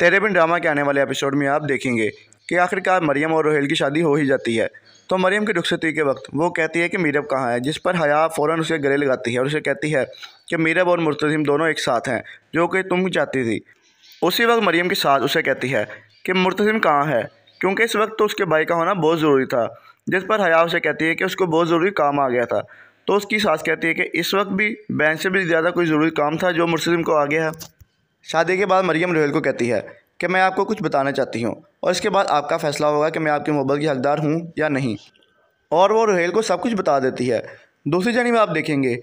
तेरे बिन ड्रामा के आने वाले एपिसोड में आप देखेंगे कि आखिरकार मरियम और रोहेल की शादी हो ही जाती है तो मरियम की रुखसती के वक्त वो कहती है कि मीरब कहाँ है जिस पर हया फ़ौरन उसे गले लगाती है और उसे कहती है कि मीरब और मुर्तजिम दोनों एक साथ हैं जो कि तुम चाहती थी उसी वक्त मरियम की साथ उसे कहती है कि मुर्तजिम कहाँ है क्योंकि इस वक्त तो उसके भाई का होना बहुत ज़रूरी था जिस पर हया उसे कहती है कि उसको बहुत ज़रूरी काम आ गया था तो उसकी सास कहती है कि इस वक्त भी बैंक से भी ज़्यादा कोई ज़रूरी काम था जो मुर्तजिम को आ गया है शादी के बाद मरियम रोहेल को कहती है कि मैं आपको कुछ बताना चाहती हूँ और इसके बाद आपका फ़ैसला होगा कि मैं आपकी मोहब्बत की हकदार हूँ या नहीं और वो रोहेल को सब कुछ बता देती है दूसरी में आप देखेंगे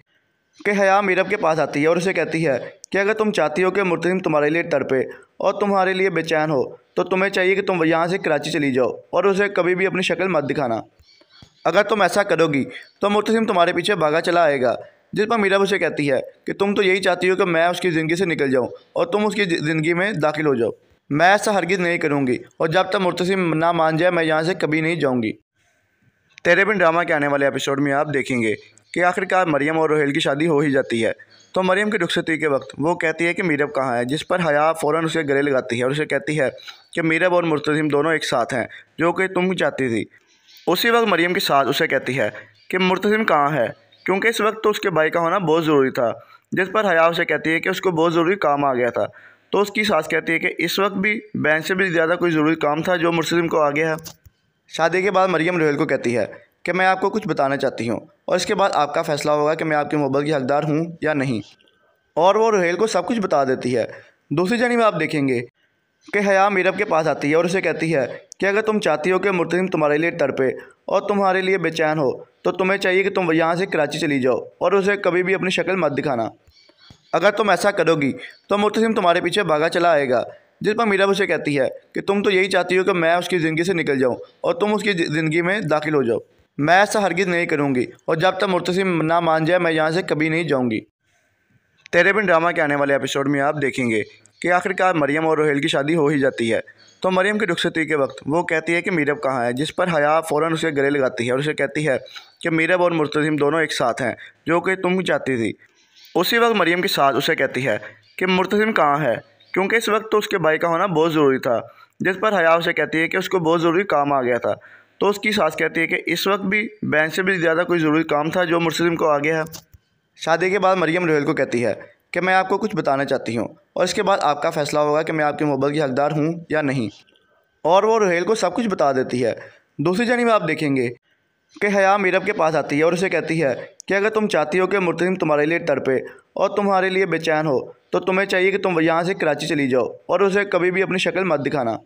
कि हया मीरब के पास आती है और उसे कहती है कि अगर तुम चाहती हो कि मुर्तसिम तुम्हारे लिए तड़पे और तुम्हारे लिए बेचैन हो तो तुम्हें चाहिए कि तुम यहाँ से कराची चली जाओ और उसे कभी भी अपनी शक्ल मत दिखाना अगर तुम ऐसा करोगी तो मुर्तसिम तुम्हारे पीछे भागा चला आएगा जिस पर मीरा उसे कहती है कि तुम तो यही चाहती हो कि मैं उसकी ज़िंदगी से निकल जाऊँ और तुम उसकी ज़िंदगी में दाखिल हो जाओ मैं ऐसा हरगिज़ नहीं करूँगी और जब तक मुर्तसिम ना मान जाए मैं यहाँ से कभी नहीं जाऊँगी तेरे बिन ड्रामा के आने वाले एपिसोड में आप देखेंगे कि आखिरकार मरियम और रोहेल की शादी हो ही जाती है तो मरियम की रुखसती के वक्त वो कहती है कि मीरब कहाँ है जिस पर हया फ़ौरन उसे गले लगाती है और उसे कहती है कि मीरब और मुर्तजिम दोनों एक साथ हैं जो कि तुम चाहती थी उसी वक्त मरियम की साथ उसे कहती है कि मुर्तजिम कहाँ है क्योंकि इस वक्त तो उसके भाई का होना बहुत ज़रूरी था जिस पर हया उसे कहती है कि उसको बहुत ज़रूरी काम आ गया था तो उसकी सास कहती है कि इस वक्त भी बैंक से भी ज़्यादा कोई ज़रूरी काम था जो मुस्लिम को आ गया है शादी के बाद मरियम रोहेल को कहती है कि मैं आपको कुछ बताना चाहती हूँ और इसके बाद आपका फैसला होगा कि मैं आपकी मोहब्बत की हकदार हूँ या नहीं और वो रोहेल को सब कुछ बता देती है दूसरी जानी आप देखेंगे कि हया मीरब के पास आती है और उसे कहती है कि अगर तुम चाहती हो कि मुर्तिम तुम्हारे लिए तड़पे और तुम्हारे लिए बेचैन हो तो तुम्हें चाहिए कि तुम यहाँ से कराची चली जाओ और उसे कभी भी अपनी शक्ल मत दिखाना अगर तुम ऐसा करोगी तो मुर्तसिम तुम्हारे पीछे भागा चला आएगा जिस पर मीरा उसे कहती है कि तुम तो यही चाहती हो कि मैं उसकी ज़िंदगी से निकल जाऊँ और तुम उसकी ज़िंदगी में दाखिल हो जाओ मैं ऐसा हरगिज़ नहीं करूँगी और जब तक मुर्तसिम ना मान जाए मैं यहाँ से कभी नहीं जाऊँगी तेरे बिन ड्रामा के आने वाले एपिसोड में आप देखेंगे कि आखिरकार मरियम और रोहेल की शादी हो ही जाती है तो मरियम की रुखसती के वक्त वो कहती है कि मीरब कहाँ है जिस पर हया फ़ौरन उसे गले लगाती है और उसे कहती है कि मीरब और मुर्तजिम दोनों एक साथ हैं जो कि तुम चाहती थी उसी वक्त मरीम की सास उसे कहती है कि मुर्तजिम कहाँ है क्योंकि इस वक्त तो उसके भाई का होना बहुत ज़रूरी था जिस पर हया उसे कहती है कि उसको बहुत ज़रूरी काम आ गया था तो उसकी सास कहती है कि इस वक्त भी बहन से भी ज़्यादा कोई ज़रूरी काम था जो मुर्तजिम को आ गया है शादी के बाद मरीम रोहेल को कहती है कि मैं आपको कुछ बताना चाहती हूँ और इसके बाद आपका फ़ैसला होगा कि मैं आपकी मोहब्बत की हकदार हूँ या नहीं और वो रोहेल को सब कुछ बता देती है दूसरी जानब आप देखेंगे कि हया मीरब के पास आती है और उसे कहती है कि अगर तुम चाहती हो कि मुर्तजिम तुम्हारे लिए तड़पे और तुम्हारे लिए बेचैन हो तो तुम्हें चाहिए कि तुम यहाँ से कराची चली जाओ और उसे कभी भी अपनी शक्ल मत दिखाना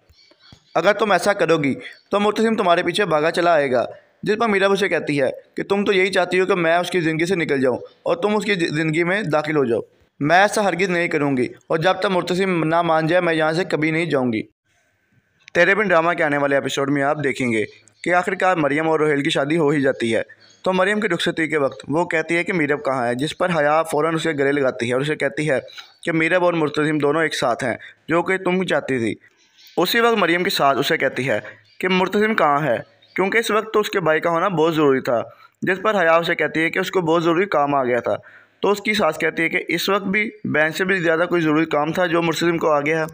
अगर तुम ऐसा करोगी तो मुर्तजिम तुम्हारे पीछे भागा चला आएगा जिस पर मीरब उसे कहती है कि तुम तो यही चाहती हो कि मैं उसकी ज़िंदगी से निकल जाऊँ और तुम उसकी ज़िंदगी में दाखिल हो जाओ मैं ऐसा हरगिज़ नहीं करूँगी और जब तक मुर्तसिम ना मान जाए मैं यहाँ से कभी नहीं जाऊँगी तेरे बिन ड्रामा के आने वाले एपिसोड में आप देखेंगे कि आखिरकार मरियम और रोहेल की शादी हो ही जाती है तो मरियम की रुखसती के वक्त वो कहती है कि मीरब कहाँ है जिस पर हया फ़ौरन उसे गले लगाती है और उसे कहती है कि मीरब और मुर्तजिम दोनों एक साथ हैं जो कि तुम चाहती थी उसी वक्त मरियम की साथ उसे कहती है कि मुर्तजिम कहाँ है क्योंकि इस वक्त तो उसके भाई का होना बहुत ज़रूरी था जिस पर हया उसे कहती है कि उसको बहुत ज़रूरी काम आ गया था तो उसकी सास कहती है कि इस वक्त भी बैंक से भी ज़्यादा कोई ज़रूरी काम था जो मुर्तजिम को आ गया है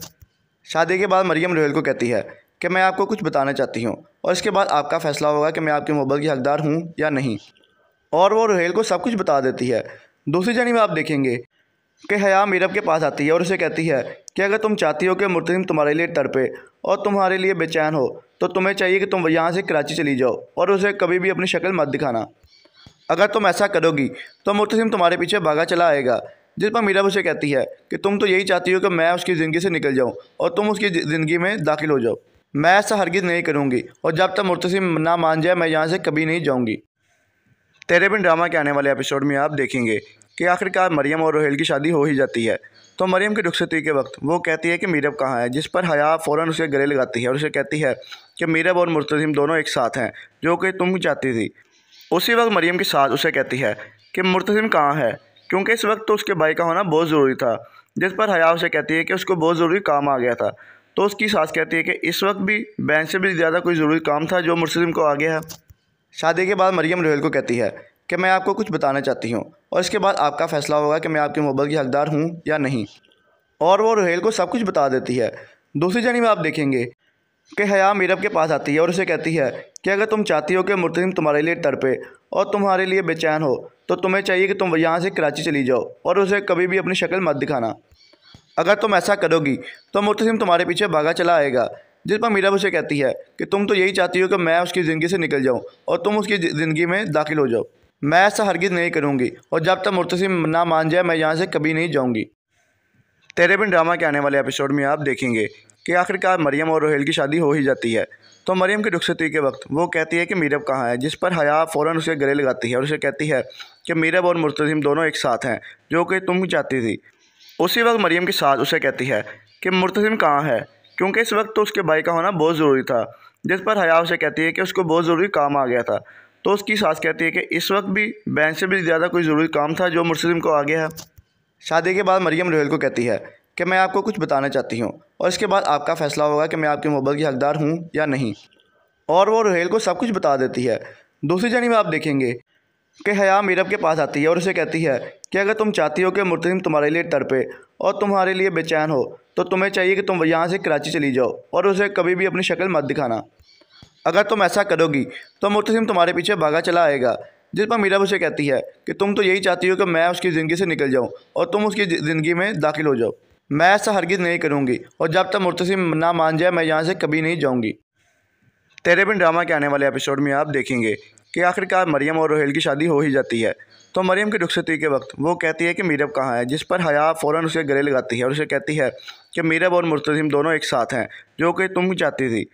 शादी के बाद मरियम रोहेल को कहती है कि मैं आपको कुछ बताना चाहती हूँ और इसके बाद आपका फ़ैसला होगा कि मैं आपके मोबाइल की हकदार हूँ या नहीं और वो रोहेल को सब कुछ बता देती है दूसरी में आप देखेंगे कि हया मीरब के पास आती है और उसे कहती है कि अगर तुम चाहती हो कि मुर्तिम तुम्हारे लिए तड़पे और तुम्हारे लिए बेचैन हो तो तुम्हें चाहिए कि तुम यहाँ से कराची चली जाओ और उसे कभी भी अपनी शक्ल मत दिखाना अगर तुम ऐसा करोगी तो मुर्तिम तुम्हारे पीछे भागा चला आएगा जिस पर मीरब उसे कहती है कि तुम तो यही चाहती हो कि मैं उसकी ज़िंदगी से निकल जाऊँ और तुम उसकी ज़िंदगी में दाखिल हो जाओ मैं ऐसा हरगिज़ नहीं करूँगी और जब तक मुर्तसिम ना मान जाए मैं यहाँ से कभी नहीं जाऊँगी तेरे बिन ड्रामा के आने वाले एपिसोड में आप देखेंगे कि आखिरकार मरियम और रोहेल की शादी हो ही जाती है तो मरियम की रुखसती के वक्त वो कहती है कि मीरब कहाँ है जिस पर हया फ़ौर उसे गले लगाती है और उसे कहती है कि मीरब और मुर्तजिम दोनों एक साथ हैं जो कि तुम चाहती थी उसी वक्त मरियम की साथ उसे कहती है कि मुर्तजिम कहाँ है क्योंकि इस वक्त तो उसके भाई का होना बहुत ज़रूरी था जिस पर हया उसे कहती है कि उसको बहुत ज़रूरी काम आ गया था तो उसकी सास कहती है कि इस वक्त भी बैंक से भी ज़्यादा कोई ज़रूरी काम था जो मुस्लिम को आ गया है शादी के बाद मरियम रोहेल को कहती है कि मैं आपको कुछ बताना चाहती हूँ और इसके बाद आपका फ़ैसला होगा कि मैं आपकी मोहब्बत की हकदार हूँ या नहीं और वो रोहेल को सब कुछ बता देती है दूसरी जानब आप देखेंगे कि हया मीरब के पास आती है और उसे कहती है कि अगर तुम चाहती हो कि मुस्लिम तुम्हारे लिए तड़पे और तुम्हारे लिए बेचैन हो तो तुम्हें चाहिए कि तुम यहाँ से कराची चली जाओ और उसे कभी भी अपनी शक्ल मत दिखाना अगर तुम ऐसा करोगी तो मुतसिम तुम्हारे पीछे भागा चला आएगा जिस पर मीरा उसे कहती है कि तुम तो यही चाहती हो कि मैं उसकी ज़िंदगी से निकल जाऊँ और तुम उसकी ज़िंदगी में दाखिल हो जाओ मैं ऐसा हरगिज़ नहीं करूँगी और जब तक मुर्तसिम ना मान जाए मैं यहाँ से कभी नहीं जाऊँगी तेरे बिन ड्रामा के आने वाले एपिसोड में आप देखेंगे कि आखिरकार मरियम और रोहेल की शादी हो ही जाती है तो मरियम की रुखसती के वक्त वो कहती है कि मीरब कहाँ है जिस पर हया फ़ौरन उसे गले लगाती है और उसे कहती है कि मीरब और मुर्तजिम दोनों एक साथ हैं जो कि तुम चाहती थी उसी वक्त मरीम की साथ उसे कहती है कि मुर्तसिम कहाँ है क्योंकि इस वक्त तो उसके भाई का होना बहुत ज़रूरी था जिस पर हया उसे कहती है कि उसको बहुत ज़रूरी काम आ गया था तो उसकी सास कहती है कि इस वक्त भी बैंक से भी ज़्यादा कोई ज़रूरी काम था जो मुर्तसिम को आ गया है शादी के बाद मरीम रोहेल को कहती है कि मैं आपको कुछ बताना चाहती हूँ और इसके बाद आपका फ़ैसला होगा कि मैं आपकी मोहब्बत की हकदार हूँ या नहीं और वो रोहेल को सब कुछ बता देती है दूसरी में आप देखेंगे कि हया मीरब के पास आती है और उसे कहती है कि अगर तुम चाहती हो कि मुर्तसिम तुम्हारे लिए तड़पे और तुम्हारे लिए बेचैन हो तो तुम्हें चाहिए कि तुम यहाँ से कराची चली जाओ और उसे कभी भी अपनी शक्ल मत दिखाना अगर तुम ऐसा करोगी तो मुर्तसिम तुम्हारे पीछे भागा चला आएगा जिस पर मीरब उसे कहती है कि तुम तो यही चाहती हो कि मैं उसकी ज़िंदगी से निकल जाऊँ और तुम उसकी ज़िंदगी में दाखिल हो जाओ मैं ऐसा हरगिज़ नहीं करूँगी और जब तक मुर्तसिम ना मान जाए मैं यहाँ से कभी नहीं जाऊँगी तेरे बिन ड्रामा के आने वाले एपिसोड में आप देखेंगे कि आखिरकार मरियम और रोहेल की शादी हो ही जाती है तो मरियम की रुखसती के वक्त वो कहती है कि मीरब कहाँ है जिस पर हया फ़ौरन उसे गले लगाती है और उसे कहती है कि मीरब और मुर्तजिम दोनों एक साथ हैं जो कि तुम चाहती थी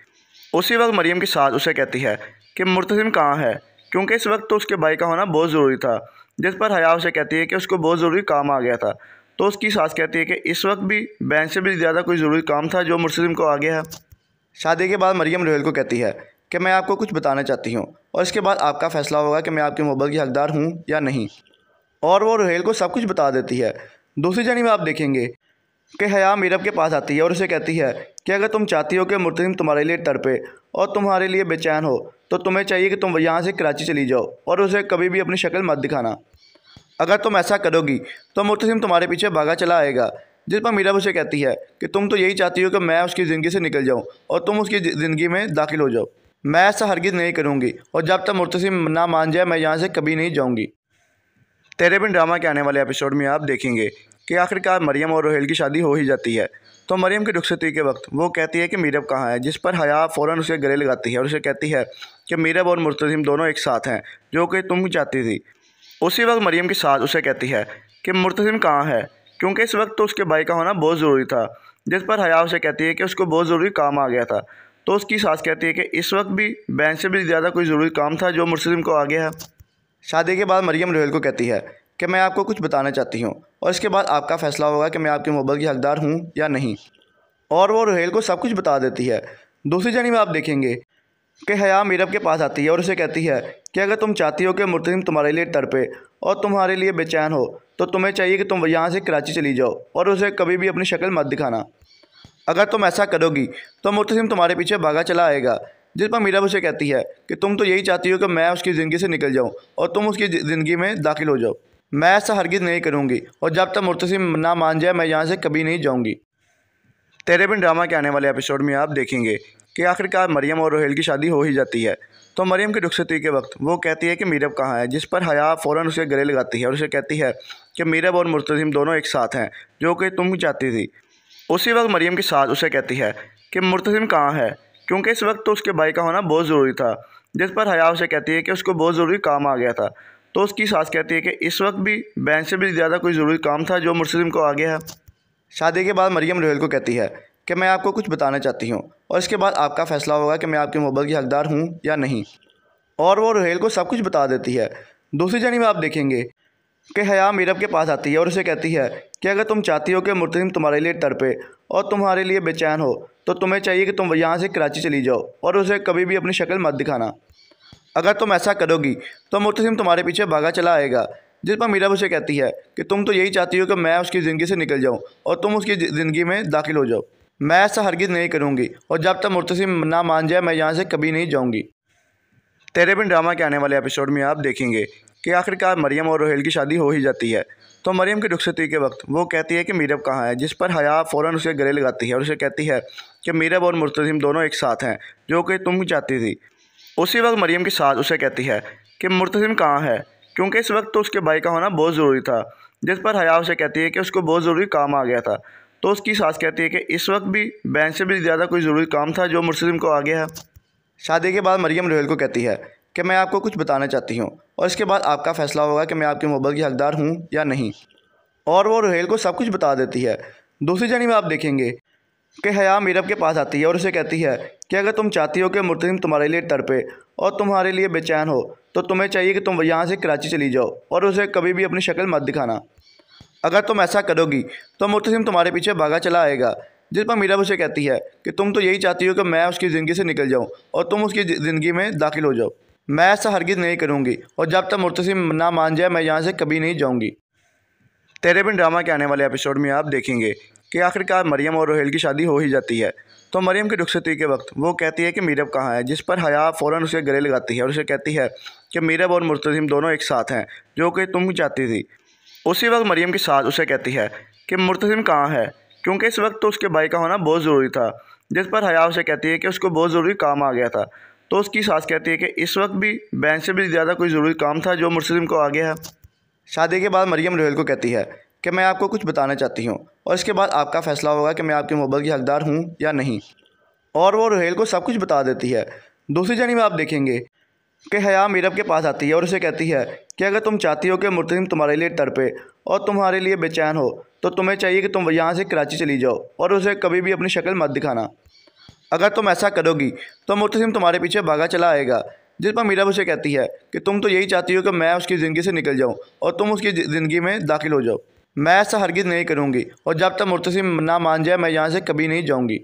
उसी वक्त मरियम की साथ उसे कहती है कि मुर्तजिम कहाँ है क्योंकि इस वक्त तो उसके भाई का होना बहुत ज़रूरी था जिस पर हया उसे कहती है कि उसको बहुत ज़रूरी काम आ गया था तो उसकी सास कहती है कि इस वक्त भी बैंक से भी ज़्यादा कोई ज़रूरी काम था जो मुर्तजिम को आ गया है शादी के बाद मरियम रोहेल को कहती है कि मैं आपको कुछ बताना चाहती हूँ और इसके बाद आपका फ़ैसला होगा कि मैं आपके मोबाइल की हकदार हूँ या नहीं और वो रोहेल को सब कुछ बता देती है दूसरी में आप देखेंगे कि हया मीरब के पास आती है और उसे कहती है कि अगर तुम चाहती हो कि मुर्तिम तुम्हारे लिए तड़पे और तुम्हारे लिए बेचैन हो तो तुम्हें चाहिए कि तुम यहाँ से कराची चली जाओ और उसे कभी भी अपनी शक्ल मत दिखाना अगर तुम ऐसा करोगी तो मुर्तिम तुम्हारे पीछे भागा चला आएगा जिस पर मीरब उसे कहती है कि तुम तो यही चाहती हो कि मैं उसकी ज़िंदगी से निकल जाऊँ और तुम उसकी ज़िंदगी में दाखिल हो जाओ मैं ऐसा हरगिज़ नहीं करूँगी और जब तक मुर्तसिम ना मान जाए मैं यहाँ से कभी नहीं जाऊँगी तेरे बिन ड्रामा के आने वाले एपिसोड में आप देखेंगे कि आखिरकार मरियम और रोहेल की शादी हो ही जाती है तो मरियम की रुखसती के वक्त वो कहती है कि मीरब कहाँ है जिस पर हया फ़ौरन उसे गले लगाती है और उसे कहती है कि मीरब और मुर्तजिम दोनों एक साथ हैं जो कि तुम चाहती थी उसी वक्त मरियम की साथ उसे कहती है कि मुर्तजिम कहाँ है क्योंकि इस वक्त तो उसके भाई का होना बहुत ज़रूरी था जिस पर हया उसे कहती है कि उसको बहुत ज़रूरी काम आ गया था तो उसकी सास कहती है कि इस वक्त भी बैंक से भी ज़्यादा कोई ज़रूरी काम था जो मुर्सिम को आ गया है शादी के बाद मरियम रोहेल को कहती है कि मैं आपको कुछ बताना चाहती हूँ और इसके बाद आपका फ़ैसला होगा कि मैं आपकी मोहब्बत की हकदार हूँ या नहीं और वो रोहेल को सब कुछ बता देती है दूसरी में आप देखेंगे कि हया मीरब के पास आती है और उसे कहती है कि अगर तुम चाहती हो कि मुर्तजिम तुम्हारे लिए तड़पे और तुम्हारे लिए बेचैन हो तो तुम्हें चाहिए कि तुम यहाँ से कराची चली जाओ और उसे कभी भी अपनी शक्ल मत दिखाना अगर तुम ऐसा करोगी तो मुर्तसिम तुम्हारे पीछे भागा चला आएगा जिस पर मीरा उसे कहती है कि तुम तो यही चाहती हो कि मैं उसकी ज़िंदगी से निकल जाऊँ और तुम उसकी ज़िंदगी में दाखिल हो जाओ मैं ऐसा हरगिज़ नहीं करूँगी और जब तक मुर्तसिम ना मान जाए मैं यहाँ से कभी नहीं जाऊँगी तेरे बिन ड्रामा के आने वाले एपिसोड में आप देखेंगे कि आखिरकार मरियम और रोहेल की शादी हो ही जाती है तो मरियम की रुखसती के वक्त वो कहती है कि मीरब कहाँ है जिस पर हया फ़ौरन उसे गले लगाती है और उसे कहती है कि मीरब और मुर्तजिम दोनों एक साथ हैं जो कि तुम चाहती थी उसी वक्त मरीम की सास उसे कहती है कि मुर्तसिम कहाँ है क्योंकि इस वक्त तो उसके भाई का होना बहुत ज़रूरी था जिस पर हया उसे कहती है कि उसको बहुत ज़रूरी काम आ गया था तो उसकी सास कहती है कि इस वक्त भी बैंक से भी ज़्यादा कोई ज़रूरी काम था जो मुर्तसिम को आ गया है शादी के बाद मरीम रोहेल को कहती है कि मैं आपको कुछ बताना चाहती हूँ और इसके बाद आपका फ़ैसला होगा कि मैं आपकी मोहब्बत की हकदार हूँ या नहीं और वो रोहेल को सब कुछ बता देती है दूसरी में आप देखेंगे कि हया मीरब के पास आती है और उसे कहती है कि अगर तुम चाहती हो कि मुर्तजिम तुम्हारे लिए तड़पे और तुम्हारे लिए बेचैन हो तो तुम्हें चाहिए कि तुम यहाँ से कराची चली जाओ और उसे कभी भी अपनी शक्ल मत दिखाना अगर तुम ऐसा करोगी तो मुर्तसिम तुम्हारे पीछे भागा चला आएगा जिस पर मीरब उसे कहती है कि तुम तो यही चाहती हो कि मैं उसकी ज़िंदगी से निकल जाऊँ और तुम उसकी ज़िंदगी में दाखिल हो जाओ मैं ऐसा हरगिज़ नहीं करूँगी और जब तक मुर्तसिम ना मान जाए मैं यहाँ से कभी नहीं जाऊँगी तेरे बिन ड्रामा के आने वाले एपिसोड में आप देखेंगे कि आखिरकार मरियम और रोहेल की शादी हो ही जाती है तो मरियम की रुखसती के वक्त वो कहती है कि मीरब कहाँ है जिस पर हया फ़ौरन उसे गले लगाती है और उसे कहती है कि मीरब और मुर्तजिम दोनों एक साथ हैं जो कि तुम चाहती थी उसी वक्त मरियम की साथ उसे कहती है कि मुर्तजिम कहाँ है क्योंकि इस वक्त तो उसके भाई का होना बहुत ज़रूरी था जिस पर हया उसे कहती है कि उसको बहुत ज़रूरी काम आ गया था तो उसकी सास कहती है कि इस वक्त भी बैंक से भी ज़्यादा कोई ज़रूरी काम था जो मुर्तजिम को आ गया है शादी के बाद मरियम रोहेल को कहती है कि मैं आपको कुछ बताना चाहती हूँ और इसके बाद आपका फ़ैसला होगा कि मैं आपकी मोहब्बत की हकदार हूँ या नहीं और वो रोहेल को सब कुछ बता देती है दूसरी में आप देखेंगे कि हया मीरब के पास आती है और उसे कहती है कि अगर तुम चाहती हो कि मुर्तिम तुम्हारे लिए तड़पे और तुम्हारे लिए बेचैन हो तो तुम्हें चाहिए कि तुम यहाँ से कराची चली जाओ और उसे कभी भी अपनी शक्ल मत दिखाना अगर तुम ऐसा करोगी तो मुर्तिम तुम्हारे पीछे भागा चला आएगा जिस पर मीरब उसे कहती है कि तुम तो यही चाहती हो कि मैं उसकी ज़िंदगी से निकल जाऊँ और तुम उसकी ज़िंदगी में दाखिल हो जाओ मैं ऐसा हरगिज़ नहीं करूँगी और जब तक मुर्तसिम ना मान जाए मैं यहाँ से कभी नहीं जाऊँगी तेरे बिन ड्रामा के आने वाले एपिसोड में आप देखेंगे कि आखिरकार मरियम और रोहेल की शादी हो ही जाती है तो मरियम की रुखसती के वक्त वो कहती है कि मीरब कहाँ है जिस पर हया फ़ौरन उसे गले लगाती है और उसे कहती है कि मीरब और मुर्तजिम दोनों एक साथ हैं जो कि तुम चाहती थी उसी वक्त मरियम की साथ उसे कहती है कि मुर्तजिम कहाँ है क्योंकि इस वक्त तो उसके भाई का होना बहुत ज़रूरी था जिस पर हया उसे कहती है कि उसको बहुत ज़रूरी काम आ गया था तो उसकी सास कहती है कि इस वक्त भी बैंक से भी ज़्यादा कोई ज़रूरी काम था जो मुस्लिम को आ गया है शादी के बाद मरियम रोहेल को कहती है कि मैं आपको कुछ बताना चाहती हूँ और इसके बाद आपका फ़ैसला होगा कि मैं आपकी मोहब्बत की हकदार हूँ या नहीं और वो रोहेल को सब कुछ बता देती है दूसरी जानब आप देखेंगे कि हया मीरब के पास आती है और उसे कहती है कि अगर तुम चाहती हो कि मुर्तसिम तुम्हारे लिए तड़पे और तुम्हारे लिए बेचैन हो तो तुम्हें चाहिए कि तुम यहाँ से कराची चली जाओ और उसे कभी भी अपनी शक्ल मत दिखाना अगर तुम ऐसा करोगी तो मुतसिम तुम्हारे पीछे भागा चला आएगा जिस पर मीरा उसे कहती है कि तुम तो यही चाहती हो कि मैं उसकी ज़िंदगी से निकल जाऊँ और तुम उसकी ज़िंदगी में दाखिल हो जाओ मैं ऐसा हरगिज़ नहीं करूँगी और जब तक मुर्तसिम ना मान जाए मैं यहाँ से कभी नहीं जाऊँगी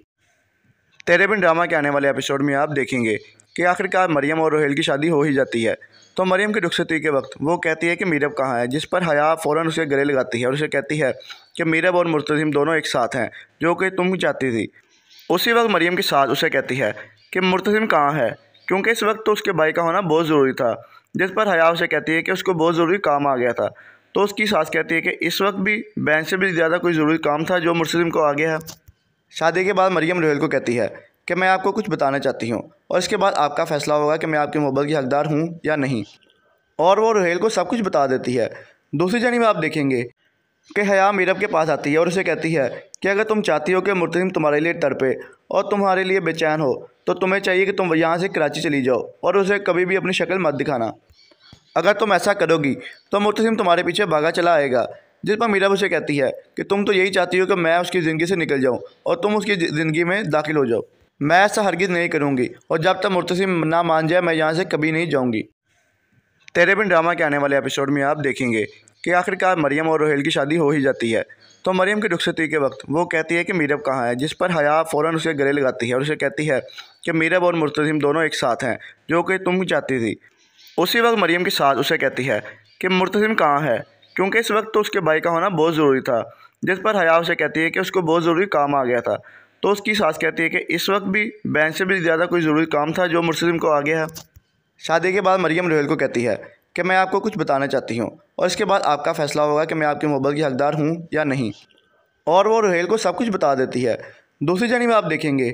तेरे बिन ड्रामा के आने वाले एपिसोड में आप देखेंगे कि आखिरकार मरियम और रोहेल की शादी हो ही जाती है तो मरियम की रुखसती के वक्त वो कहती है कि मीरब कहाँ है जिस पर हया फ़ौरन उसे गले लगाती है और उसे कहती है कि मीरब और मुर्तजिम दोनों एक साथ हैं जो कि तुम चाहती थी उसी वक्त मरीम की साथ उसे कहती है कि मुर्तसिम कहाँ है क्योंकि इस वक्त तो उसके भाई का होना बहुत ज़रूरी था जिस पर हया उसे कहती है कि उसको बहुत ज़रूरी काम आ गया था तो उसकी सास कहती है कि इस वक्त भी बहन से भी ज़्यादा कोई ज़रूरी काम था जो मुर्तसिम को आ गया है शादी के बाद मरीम रोहेल को कहती है कि मैं आपको कुछ बताना चाहती हूँ और इसके बाद आपका फ़ैसला होगा कि मैं आपकी मोहब्बत की हकदार हूँ या नहीं और वो रोहेल को सब कुछ बता देती है दूसरी जानी आप देखेंगे कि हया मीरब के पास आती है और उसे कहती है कि अगर तुम चाहती हो कि मुर्तजिम तुम्हारे लिए तड़पे और तुम्हारे लिए बेचैन हो तो तुम्हें चाहिए कि तुम यहाँ से कराची चली जाओ और उसे कभी भी अपनी शक्ल मत दिखाना अगर तुम ऐसा करोगी तो मुर्तजिम तुम्हारे पीछे भागा चला आएगा जिस पर मीरब उसे कहती है कि तुम तो यही चाहती हो कि मैं उसकी ज़िंदगी से निकल जाऊँ और तुम उसकी ज़िंदगी में दाखिल हो जाओ मैं ऐसा हरगिज़ नहीं करूँगी और जब तक मुर्तसिम ना मान जाए मैं यहाँ से कभी नहीं जाऊँगी तेरे बिन ड्रामा के आने वाले एपिसोड में आप देखेंगे कि आखिरकार मरियम और रोहेल की शादी हो ही जाती है तो मरियम की रुखसती के वक्त वो कहती है कि मीरब कहाँ है जिस पर हया फ़ौरन उसे गले लगाती है और उसे कहती है कि मीरब और मुर्तजिम दोनों एक साथ हैं जो कि तुम चाहती थी उसी वक्त मरियम की साथ उसे कहती है कि मुर्तजिम कहाँ है क्योंकि इस वक्त तो उसके भाई का होना बहुत ज़रूरी था जिस पर हया उसे कहती है कि उसको बहुत ज़रूरी काम आ गया था तो उसकी सास कहती है कि इस वक्त भी बैंक से भी ज़्यादा कोई ज़रूरी काम था जो मुर्तजिम को आ गया है शादी के बाद मरियम रोहेल को कहती है कि मैं आपको कुछ बताना चाहती हूँ और इसके बाद आपका फ़ैसला होगा कि मैं आपके मोहब्बत की हकदार हूँ या नहीं और वो रोहेल को सब कुछ बता देती है दूसरी में आप देखेंगे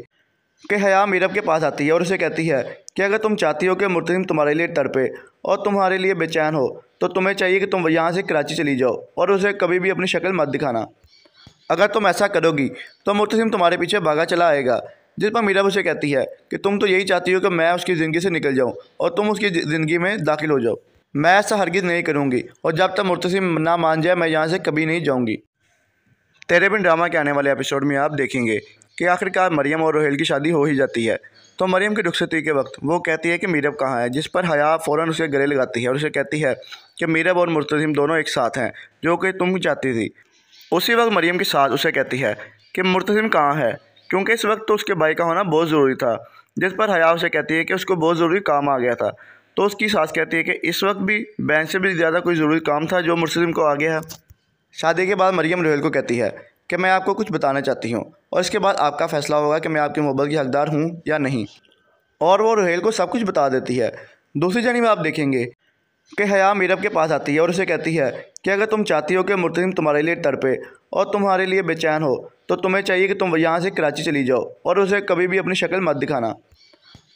कि हया मीरब के पास आती है और उसे कहती है कि अगर तुम चाहती हो कि मुर्तजिम तुम्हारे लिए तड़पे और तुम्हारे लिए बेचैन हो तो तुम्हें चाहिए कि तुम यहाँ से कराची चली जाओ और उसे कभी भी अपनी शक्ल मत दिखाना अगर तुम ऐसा करोगी तो मुर्तजिम तुम्हारे पीछे भागा चला आएगा जिस पर मीरब उसे कहती है कि तुम तो यही चाहती हो कि मैं उसकी ज़िंदगी से निकल जाऊँ और तुम उसकी ज़िंदगी में दाखिल हो जाओ मैं ऐसा हरगिज़ नहीं करूँगी और जब तक मुर्तसिम ना मान जाए मैं यहाँ से कभी नहीं जाऊँगी तेरे बिन ड्रामा के आने वाले एपिसोड में आप देखेंगे कि आखिरकार मरियम और रोहेल की शादी हो ही जाती है तो मरियम की रुखसती के वक्त वो कहती है कि मीरब कहाँ है जिस पर हया फ़ौरन उसे गले लगाती है और उसे कहती है कि मीरब और मुर्तजिम दोनों एक साथ हैं जो कि तुम चाहती थी उसी वक्त मरियम की साथ उसे कहती है कि मुर्तजिम कहाँ है क्योंकि इस वक्त तो उसके भाई का होना बहुत ज़रूरी था जिस पर हया उसे कहती है कि उसको बहुत ज़रूरी काम आ गया था तो उसकी सास कहती है कि इस वक्त भी बैंक से भी ज़्यादा कोई ज़रूरी काम था जो मुस्लिम को आ गया है शादी के बाद मरियम रोहेल को कहती है कि मैं आपको कुछ बताना चाहती हूँ और इसके बाद आपका फ़ैसला होगा कि मैं आपकी मोहब्बत की हकदार हूँ या नहीं और वो रोहेल को सब कुछ बता देती है दूसरी जानी आप देखेंगे कि हया मीरब के पास आती है और उसे कहती है कि अगर तुम चाहती हो कि मुर्तजिम तुम्हारे लिए तड़पे और तुम्हारे लिए बेचैन हो तो तुम्हें चाहिए कि तुम यहाँ से कराची चली जाओ और उसे कभी भी अपनी शक्ल मत दिखाना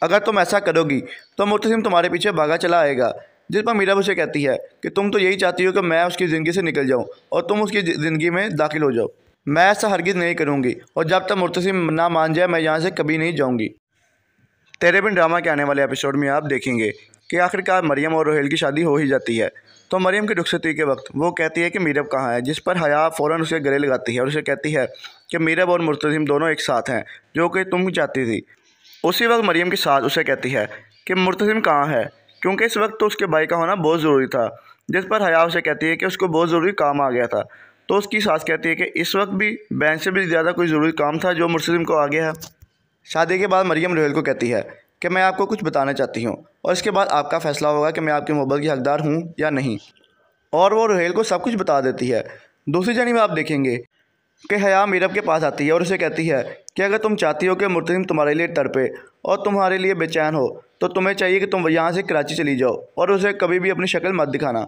अगर तुम ऐसा करोगी तो मुर्तसिम तुम्हारे पीछे भागा चला आएगा जिस पर मीरा उसे कहती है कि तुम तो यही चाहती हो कि मैं उसकी ज़िंदगी से निकल जाऊँ और तुम उसकी ज़िंदगी में दाखिल हो जाओ मैं ऐसा हरगिज़ नहीं करूँगी और जब तक मुर्तसिम ना मान जाए मैं यहाँ से कभी नहीं जाऊँगी तेरे बिन ड्रामा के आने वाले एपिसोड में आप देखेंगे कि आखिरकार मरियम और रोहेल की शादी हो ही जाती है तो मरियम की रुखसती के वक्त वो कहती है कि मीरब कहाँ है जिस पर हया फ़ौरन उसे गले लगाती है और उसे कहती है कि मीरब और मुर्तजिम दोनों एक साथ हैं जो कि तुम चाहती थी उसी वक्त मरीम की साथ उसे कहती है कि मुर्तसिम कहाँ है क्योंकि इस वक्त तो उसके भाई का होना बहुत ज़रूरी था जिस पर हया उसे कहती है कि उसको बहुत ज़रूरी काम आ गया था तो उसकी सास कहती है कि इस वक्त भी बैंक से भी ज़्यादा कोई ज़रूरी काम था जो मुर्तसिम को आ गया है शादी के बाद मरीम रोहेल को कहती है कि मैं आपको कुछ बताना चाहती हूँ और इसके बाद आपका फ़ैसला होगा कि मैं आपकी मोहब्बत की हकदार हूँ या नहीं और वो रोहेल को सब कुछ बता देती है दूसरी में आप देखेंगे कि हया मीरब के पास आती है और उसे कहती है कि अगर तुम चाहती हो कि मुर्तजिम तुम्हारे लिए तड़पे और तुम्हारे लिए बेचैन हो तो तुम्हें चाहिए कि तुम यहाँ से कराची चली जाओ और उसे कभी भी अपनी शक्ल मत दिखाना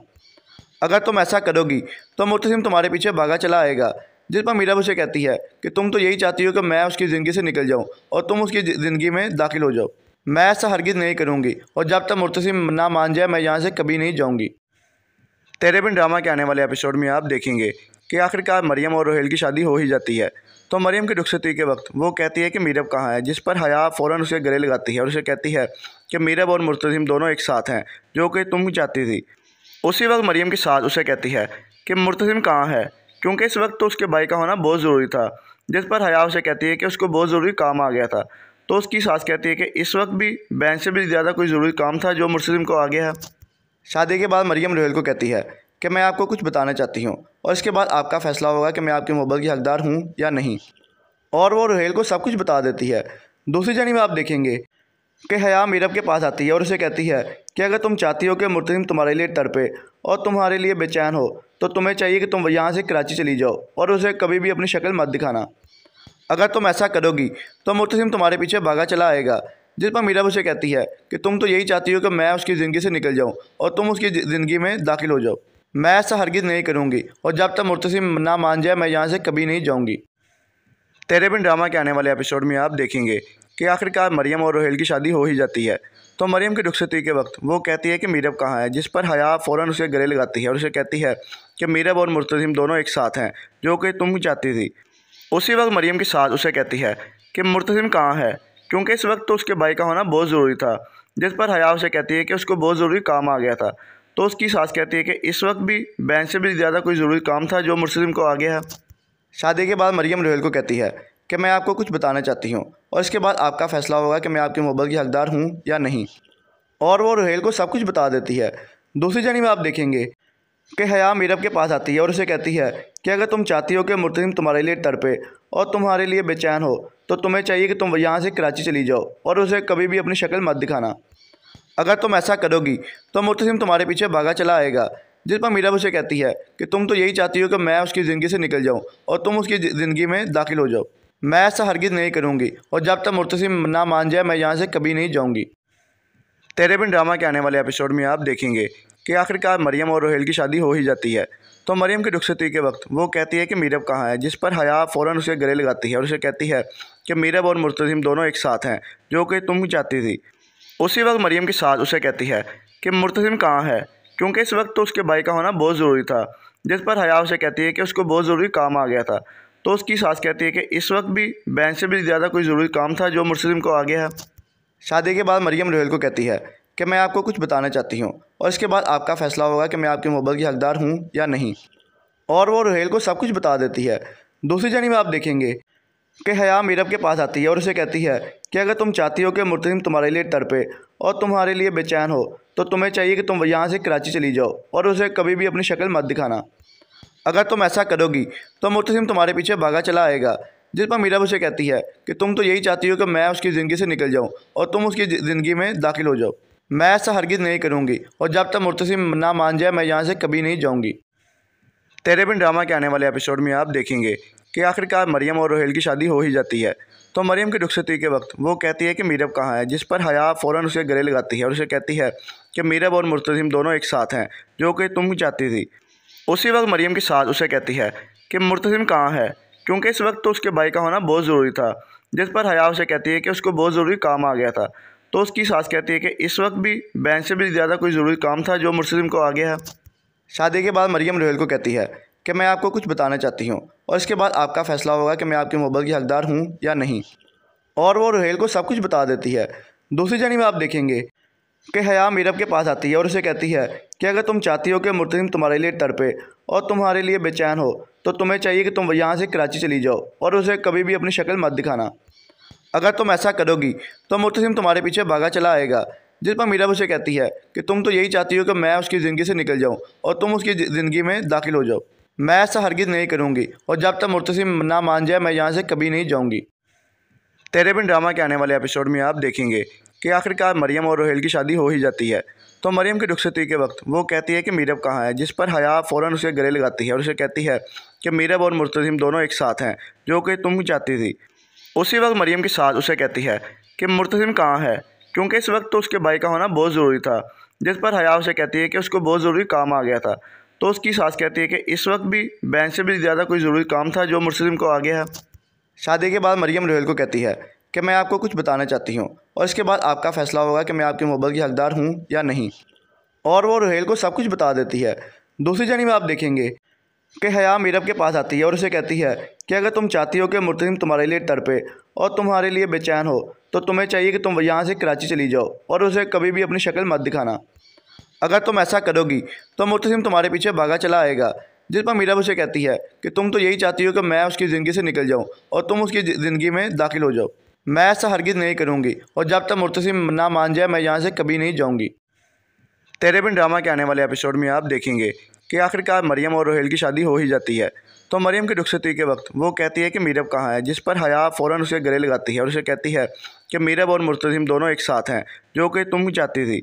अगर तुम ऐसा करोगी तो मुर्तजिम तुम्हारे पीछे भागा चला आएगा जिस पर मीरब उसे कहती है कि तुम तो यही चाहती हो कि मैं उसकी ज़िंदगी से निकल जाऊँ और तुम उसकी ज़िंदगी में दाखिल हो जाओ मैं ऐसा हरगिज़ नहीं करूँगी और जब तक मुर्तसिम ना मान जाए मैं यहाँ से कभी नहीं जाऊँगी तेरे बिन ड्रामा के आने वाले एपिसोड में आप देखेंगे कि आखिरकार मरियम और रोहेल की शादी हो ही जाती है तो मरियम की रुखसती के वक्त वो कहती है कि मीरब कहाँ है जिस पर हया फ़ौरन उसे गले लगाती है और उसे कहती है कि मीरब और मुर्तजिम दोनों एक साथ हैं जो कि तुम चाहती थी उसी वक्त मरियम की साथ उसे कहती है कि मुर्तजिम कहाँ है क्योंकि इस वक्त तो उसके भाई का होना बहुत ज़रूरी था जिस पर हया उसे कहती है कि उसको बहुत ज़रूरी काम आ गया था तो उसकी सास कहती है कि इस वक्त भी बहन से भी ज़्यादा कोई ज़रूरी काम था जो मुर्तजिम को आ गया है शादी के बाद मरियम रोहेल को कहती है कि मैं आपको कुछ बताना चाहती हूँ और इसके बाद आपका फ़ैसला होगा कि मैं आपके मोबाइल की हकदार हूँ या नहीं और वो रोहेल को सब कुछ बता देती है दूसरी में आप देखेंगे कि हया मीरब के पास आती है और उसे कहती है कि अगर तुम चाहती हो कि मुर्तसिम तुम्हारे लिए तड़पे और तुम्हारे लिए बेचैन हो तो तुम्हें चाहिए कि तुम यहाँ से कराची चली जाओ और उसे कभी भी अपनी शक्ल मत दिखाना अगर तुम ऐसा करोगी तो मुर्तसिम तुम्हारे पीछे भागा चला आएगा जिस पर मीरब उसे कहती है कि तुम तो यही चाहती हो कि मैं उसकी ज़िंदगी से निकल जाऊँ और तुम उसकी ज़िंदगी में दाखिल हो जाओ मैं ऐसा हरगिज़ नहीं करूँगी और जब तक मुर्तसिम ना मान जाए मैं यहाँ से कभी नहीं जाऊँगी तेरे बिन ड्रामा के आने वाले एपिसोड में आप देखेंगे कि आखिरकार मरियम और रोहेल की शादी हो ही जाती है तो मरियम की रुखसती के वक्त वो कहती है कि मीरब कहाँ है जिस पर हया फ़ौरन उसे गले लगाती है और उसे कहती है कि मीरब और मुर्तजिम दोनों एक साथ हैं जो कि तुम चाहती थी उसी वक्त मरियम की साथ उसे कहती है कि मुर्तजिम कहाँ है क्योंकि इस वक्त तो उसके भाई का होना बहुत ज़रूरी था जिस पर हया उसे कहती है कि उसको बहुत ज़रूरी काम आ गया था तो उसकी सास कहती है कि इस वक्त भी बैंक से भी ज़्यादा कोई ज़रूरी काम था जो मुस्लिम को आ गया है शादी के बाद मरियम रोहेल को कहती है कि मैं आपको कुछ बताना चाहती हूँ और इसके बाद आपका फैसला होगा कि मैं आपकी मोहब्बत की हकदार हूँ या नहीं और वो रोहेल को सब कुछ बता देती है दूसरी में आप देखेंगे कि हया मीरब के पास आती है और उसे कहती है कि अगर तुम चाहती हो कि मुर्तजिम तुम्हारे लिए तड़पे और तुम्हारे लिए बेचैन हो तो तुम्हें चाहिए कि तुम यहाँ से कराची चली जाओ और उसे कभी भी अपनी शक्ल मत दिखाना अगर तुम ऐसा करोगी तो मूर्ति सिंह तुम्हारे पीछे भागा चला आएगा जिस पर मीरा उसे कहती है कि तुम तो यही चाहती हो कि मैं उसकी ज़िंदगी से निकल जाऊँ और तुम उसकी ज़िंदगी में दाखिल हो जाओ मैं ऐसा हरगिज़ नहीं करूँगी और जब तक मुर्तसी ना मान जाए मैं यहाँ से कभी नहीं जाऊँगी तेरे बिन ड्रामा के आने वाले एपिसोड में आप देखेंगे कि आखिरकार मरियम और रोहेल की शादी हो ही जाती है तो मरियम की रुखसती के वक्त वो कहती है कि मीरब कहाँ है जिस पर हया फ़ौरन उसे गले लगाती है और उसे कहती है कि मीरब और मुर्तजिम दोनों एक साथ हैं जो कि तुम चाहती थी उसी वक्त मरीम की सास उसे कहती है कि मुर्तसिम कहाँ है क्योंकि इस वक्त तो उसके भाई का होना बहुत ज़रूरी था जिस पर हया उसे कहती है कि उसको बहुत ज़रूरी काम आ गया था तो उसकी सास कहती है कि इस वक्त भी बहन से भी ज़्यादा कोई ज़रूरी काम था जो मुर्तसिम को आ गया है शादी के बाद मरीम रोहेल को कहती है कि मैं आपको कुछ बताना चाहती हूँ और इसके बाद आपका फ़ैसला होगा कि मैं आपकी मोहब्बत की हकदार हूँ या नहीं और वो रोहेल को सब कुछ बता देती है दूसरी में आप देखेंगे कि हया मीरब के पास आती है और उसे कहती है कि अगर तुम चाहती हो कि मुर्तजिम तुम्हारे लिए तड़पे और तुम्हारे लिए बेचैन हो तो तुम्हें चाहिए कि तुम यहाँ से कराची चली जाओ और उसे कभी भी अपनी शक्ल मत दिखाना अगर तुम ऐसा करोगी तो मुर्तजिम तुम्हारे पीछे भागा चला आएगा जिस पर मीरब उसे कहती है कि तुम तो यही चाहती हो कि मैं उसकी ज़िंदगी से निकल जाऊँ और तुम उसकी ज़िंदगी में दाखिल हो जाओ मैं ऐसा हरगिज़ नहीं करूँगी और जब तक मुर्तसिम ना मान जाए मैं यहाँ से कभी नहीं जाऊँगी तेरे बिन ड्रामा के आने वाले एपिसोड में आप देखेंगे कि आखिरकार मरियम और रोहेल की शादी हो ही जाती है तो मरियम की रुखसती के वक्त वो कहती है कि मीरब कहाँ है जिस पर हया फ़ौरन उसे गले लगाती है और उसे कहती है कि मीरब और मुर्तजिम दोनों एक साथ हैं जो कि तुम चाहती थी उसी वक्त मरियम की साथ उसे कहती है कि मुर्तजिम कहाँ है क्योंकि इस वक्त तो उसके भाई का होना बहुत ज़रूरी था जिस पर हया उसे कहती है कि उसको बहुत ज़रूरी काम आ गया था तो उसकी सास कहती है कि इस वक्त भी बैंक से भी ज़्यादा कोई ज़रूरी काम था जो मुर्तजिम को आ गया है शादी के बाद मरियम रोहेल को कहती है कि मैं आपको कुछ बताना चाहती हूँ और इसके बाद आपका फ़ैसला होगा कि मैं आपके मोबाइल की हकदार हूँ या नहीं और वो रोहेल को सब कुछ बता देती है दूसरी में आप देखेंगे कि हया मीरब के पास आती है और उसे कहती है कि अगर तुम चाहती हो कि मुर्तजिम तुम्हारे लिए तड़पे और तुम्हारे लिए बेचैन हो तो तुम्हें चाहिए कि तुम यहाँ से कराची चली जाओ और उसे कभी भी अपनी शक्ल मत दिखाना अगर तुम ऐसा करोगी तो मुर्तसिम तुम्हारे पीछे भागा चला आएगा जिस पर मीरब उसे कहती है कि तुम तो यही चाहती हो कि मैं उसकी ज़िंदगी से निकल जाऊँ और तुम उसकी ज़िंदगी में दाखिल हो जाओ मैं ऐसा हरगिज़ नहीं करूँगी और जब तक मुर्तसिम ना मान जाए मैं यहाँ से कभी नहीं जाऊँगी तेरे बिन ड्रामा के आने वाले एपिसोड में आप देखेंगे कि आखिरकार मरियम और रोहेल की शादी हो ही जाती है तो मरियम की रुखसती के वक्त वो कहती है कि मीरब कहाँ है जिस पर हया फ़ौरन उसे गले लगाती है और उसे कहती है कि मीरब और मुर्तजिम दोनों एक साथ हैं जो कि तुम चाहती थी उसी वक्त मरियम की साथ उसे कहती है कि मुर्तजिम कहाँ है क्योंकि इस वक्त तो उसके भाई का होना बहुत ज़रूरी था जिस पर हया उसे कहती है कि उसको बहुत ज़रूरी काम आ गया था तो उसकी सास कहती है कि इस वक्त भी बैंक से भी ज़्यादा कोई ज़रूरी काम था जो मुस्लिम को आ गया है शादी के बाद मरियम रोहेल को कहती है कि मैं आपको कुछ बताना चाहती हूँ और इसके बाद आपका फ़ैसला होगा कि मैं आपकी मोहब्बत की हकदार हूँ या नहीं और वो रोहेल को सब कुछ बता देती है दूसरी जानब आप देखेंगे कि हया मीरब के पास आती है और उसे कहती है कि अगर तुम चाहती हो कि मुस्लिम तुम्हारे लिए तड़पे और तुम्हारे लिए बेचैन हो तो तुम्हें चाहिए कि तुम यहाँ से कराची चली जाओ और उसे कभी भी अपनी शक्ल मत दिखाना अगर तुम ऐसा करोगी तो मुर्तसिम तुम्हारे पीछे भागा चला आएगा जिस पर मीरा उसे कहती है कि तुम तो यही चाहती हो कि मैं उसकी ज़िंदगी से निकल जाऊँ और तुम उसकी ज़िंदगी में दाखिल हो जाओ मैं ऐसा हरगिज़ नहीं करूँगी और जब तक मुर्तसिम ना मान जाए मैं यहाँ से कभी नहीं जाऊँगी तेरे बिन ड्रामा के आने वाले एपिसोड में आप देखेंगे कि आखिरकार मरियम और रोहेल की शादी हो ही जाती है तो मरियम की रुखसती के वक्त वो कहती है कि मीरब कहाँ है जिस पर हया फ़ौरन उसे गले लगाती है और उसे कहती है कि मीरब और मुर्तजिम दोनों एक साथ हैं जो कि तुम चाहती थी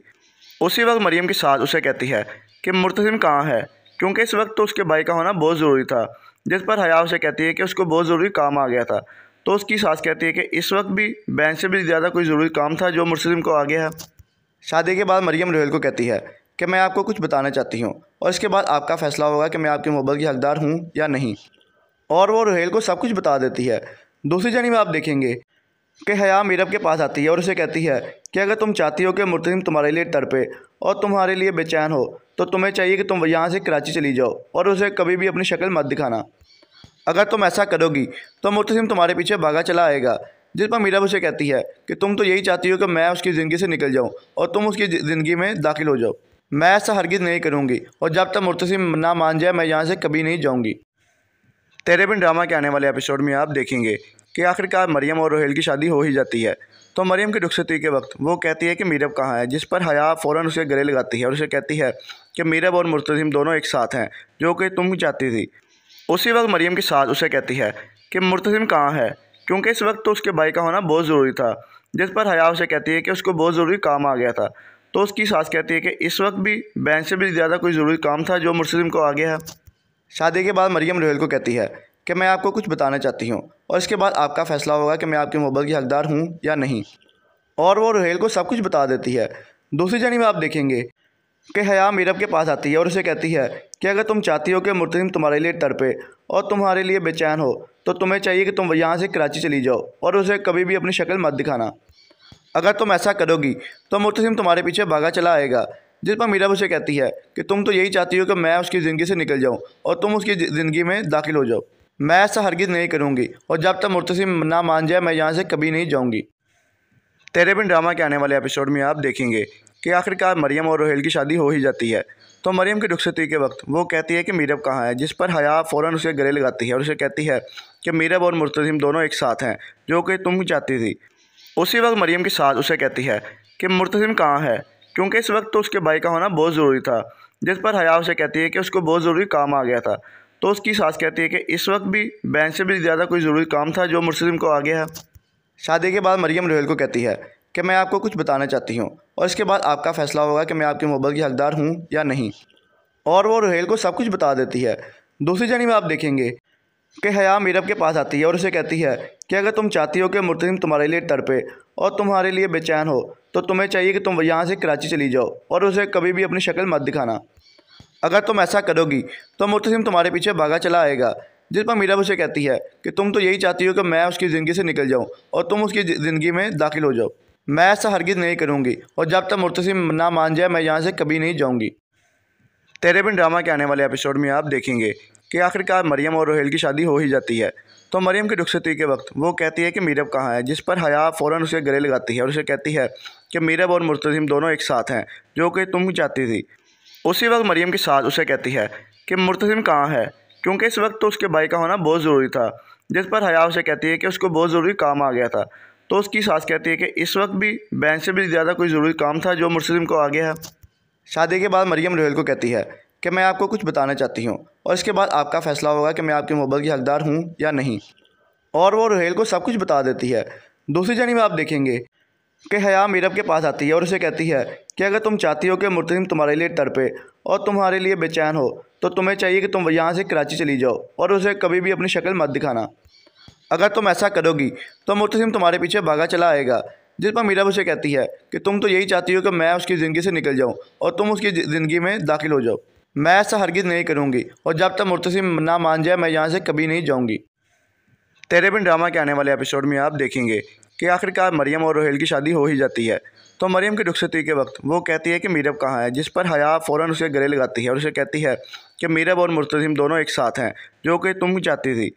उसी वक्त मरीम की सास उसे कहती है कि मुर्तसिम कहाँ है क्योंकि इस वक्त तो उसके भाई का होना बहुत ज़रूरी था जिस पर हया उसे कहती है कि उसको बहुत ज़रूरी काम आ गया था तो उसकी सास कहती है कि इस वक्त भी बहन से भी ज़्यादा कोई ज़रूरी काम था जो मुर्तसिम को आ गया है शादी के बाद मरीम रोहेल को कहती है कि मैं आपको कुछ बताना चाहती हूँ और इसके बाद आपका फ़ैसला होगा कि मैं आपकी मोहब्बत की हकदार हूँ या नहीं और वो रोहेल को सब कुछ बता देती है दूसरी में आप देखेंगे कि हया मीरब के पास आती है और उसे कहती है कि अगर तुम चाहती हो कि मुर्तसिम तुम्हारे लिए तड़पे और तुम्हारे लिए बेचैन हो तो तुम्हें चाहिए कि तुम यहाँ से कराची चली जाओ और उसे कभी भी अपनी शक्ल मत दिखाना अगर तुम ऐसा करोगी तो मुर्तसिम तुम्हारे पीछे भागा चला आएगा जिस पर मीरब उसे कहती है कि तुम तो यही चाहती हो कि मैं उसकी ज़िंदगी से निकल जाऊँ और तुम उसकी ज़िंदगी में दाखिल हो जाओ मैं ऐसा हरगिज़ नहीं करूँगी और जब तक मुर्तसिम ना मान जाए मैं यहाँ से कभी नहीं जाऊँगी तेरे बिन ड्रामा के आने वाले एपिसोड में आप देखेंगे कि आखिरकार मरियम और रोहेल की शादी हो ही जाती है तो मरियम की रुखसती के वक्त वो कहती है कि मीरब कहाँ है जिस पर हया फ़ौरन उसे गले लगाती है और उसे कहती है कि मीरब और मुर्तजिम दोनों एक साथ हैं जो कि तुम चाहती थी उसी वक्त मरियम की साथ उसे कहती है कि मुर्तजिम कहाँ है क्योंकि इस वक्त तो उसके भाई का होना बहुत ज़रूरी था जिस पर हया उसे कहती है कि उसको बहुत ज़रूरी काम आ गया था तो उसकी सास कहती है कि इस वक्त भी बैंक से भी ज़्यादा कोई ज़रूरी काम था जो मुर्तजिम को आ गया है शादी के बाद मरियम रोहेल को कहती है कि मैं आपको कुछ बताना चाहती हूँ और इसके बाद आपका फ़ैसला होगा कि मैं आपके मोबाइल की हकदार हूँ या नहीं और वो रोहेल को सब कुछ बता देती है दूसरी जानी में आप देखेंगे कि हया मीरब के पास आती है और उसे कहती है कि अगर तुम चाहती हो कि मुर्तसिम तुम्हारे लिए तड़पे और तुम्हारे लिए बेचैन हो तो तुम्हें चाहिए कि तुम यहाँ से कराची चली जाओ और उसे कभी भी अपनी शक्ल मत दिखाना अगर तुम ऐसा करोगी तो मुर्तसिम तुम्हारे पीछे भागा चला आएगा जिस पर मीरब उसे कहती है कि तुम तो यही चाहती हो कि मैं उसकी ज़िंदगी से निकल जाऊँ और तुम उसकी ज़िंदगी में दाखिल हो जाओ मैं ऐसा हरगिज़ नहीं करूँगी और जब तक मुर्तसिम ना मान जाए मैं यहाँ से कभी नहीं जाऊँगी तेरे बिन ड्रामा के आने वाले एपिसोड में आप देखेंगे कि आखिरकार मरियम और रोहेल की शादी हो ही जाती है तो मरियम की रुखसती के वक्त वो कहती है कि मीरब कहाँ है जिस पर हया फ़ौरन उसे गले लगाती है और उसे कहती है कि मीरब और मुर्तजिम दोनों एक साथ हैं जो कि तुम चाहती थी उसी वक्त मरियम की साथ उसे कहती है कि मुर्तजिम कहाँ है क्योंकि इस वक्त तो उसके भाई का होना बहुत ज़रूरी था जिस पर हया उसे कहती है कि उसको बहुत ज़रूरी काम आ गया था तो उसकी सास कहती है कि इस वक्त भी बैंक से भी ज़्यादा कोई ज़रूरी काम था जो मुस्लिम को आ गया है शादी के बाद मरियम रोहेल को कहती है कि मैं आपको कुछ बताना चाहती हूँ और इसके बाद आपका फ़ैसला होगा कि मैं आपकी मोहब्बत की हकदार हूँ या नहीं और वो रोहेल को सब कुछ बता देती है दूसरी में आप देखेंगे कि हया मीरब के पास आती है और उसे कहती है कि अगर तुम चाहती हो कि मुर्तजिम तुम्हारे लिए तड़पे और तुम्हारे लिए बेचैन हो तो तुम्हें चाहिए कि तुम यहाँ से कराची चली जाओ और उसे कभी भी अपनी शक्ल मत दिखाना अगर तुम ऐसा करोगी तो मुर्तसिम तुम्हारे पीछे भागा चला आएगा जिस पर मीरा उसे कहती है कि तुम तो यही चाहती हो कि मैं उसकी ज़िंदगी से निकल जाऊँ और तुम उसकी ज़िंदगी में दाखिल हो जाओ मैं ऐसा हरगिज़ नहीं करूँगी और जब तक मुर्तसिम ना मान जाए मैं यहाँ से कभी नहीं जाऊँगी तेरे बिन ड्रामा के आने वाले एपिसोड में आप देखेंगे कि आखिरकार मरियम और रोहेल की शादी हो ही जाती है तो मरियम की रुखसती के वक्त वो कहती है कि मीरब कहाँ है जिस पर हया फ़ौरन उसे गले लगाती है और उसे कहती है कि मीरब और मुर्तजिम दोनों एक साथ हैं जो कि तुम चाहती थी उसी वक्त मरीम की साथ उसे कहती है कि मुर्तसिम कहाँ है क्योंकि इस वक्त तो उसके भाई का होना बहुत ज़रूरी था जिस पर हया उसे कहती है कि उसको बहुत ज़रूरी काम आ गया था तो उसकी सास कहती है कि इस वक्त भी बैंक से भी ज़्यादा कोई ज़रूरी काम था जो मुर्तसिम को आ गया है शादी के बाद मरीम रोहेल को कहती है कि मैं आपको कुछ बताना चाहती हूँ और इसके बाद आपका फ़ैसला होगा कि मैं आपकी मोहब्बत की हकदार हूँ या नहीं और वो रोहेल को सब कुछ बता देती है दूसरी में आप देखेंगे कि हया मीरब के पास आती है और उसे कहती है कि अगर तुम चाहती हो कि मुर्तजिम तुम्हारे लिए तड़पे और तुम्हारे लिए बेचैन हो तो तुम्हें चाहिए कि तुम यहाँ से कराची चली जाओ और उसे कभी भी अपनी शक्ल मत दिखाना अगर तुम ऐसा करोगी तो मुर्तजिम तुम्हारे पीछे भागा चला आएगा जिस पर मीरब उसे कहती है कि तुम तो यही चाहती हो कि मैं उसकी ज़िंदगी से निकल जाऊँ और तुम उसकी ज़िंदगी में दाखिल हो जाओ मैं ऐसा हरगिज़ नहीं करूँगी और जब तक मुर्तसिम ना मान जाए मैं यहाँ से कभी नहीं जाऊँगी तेरे बिन ड्रामा के आने वाले एपिसोड में आप देखेंगे कि आखिरकार मरियम और रोहेल की शादी हो ही जाती है तो मरियम की रुखसती के वक्त वो कहती है कि मीरब कहाँ है जिस पर हया फ़ौरन उसे गले लगाती है और उसे कहती है कि मीरब और मुर्तजिम दोनों एक साथ हैं जो कि तुम चाहती थी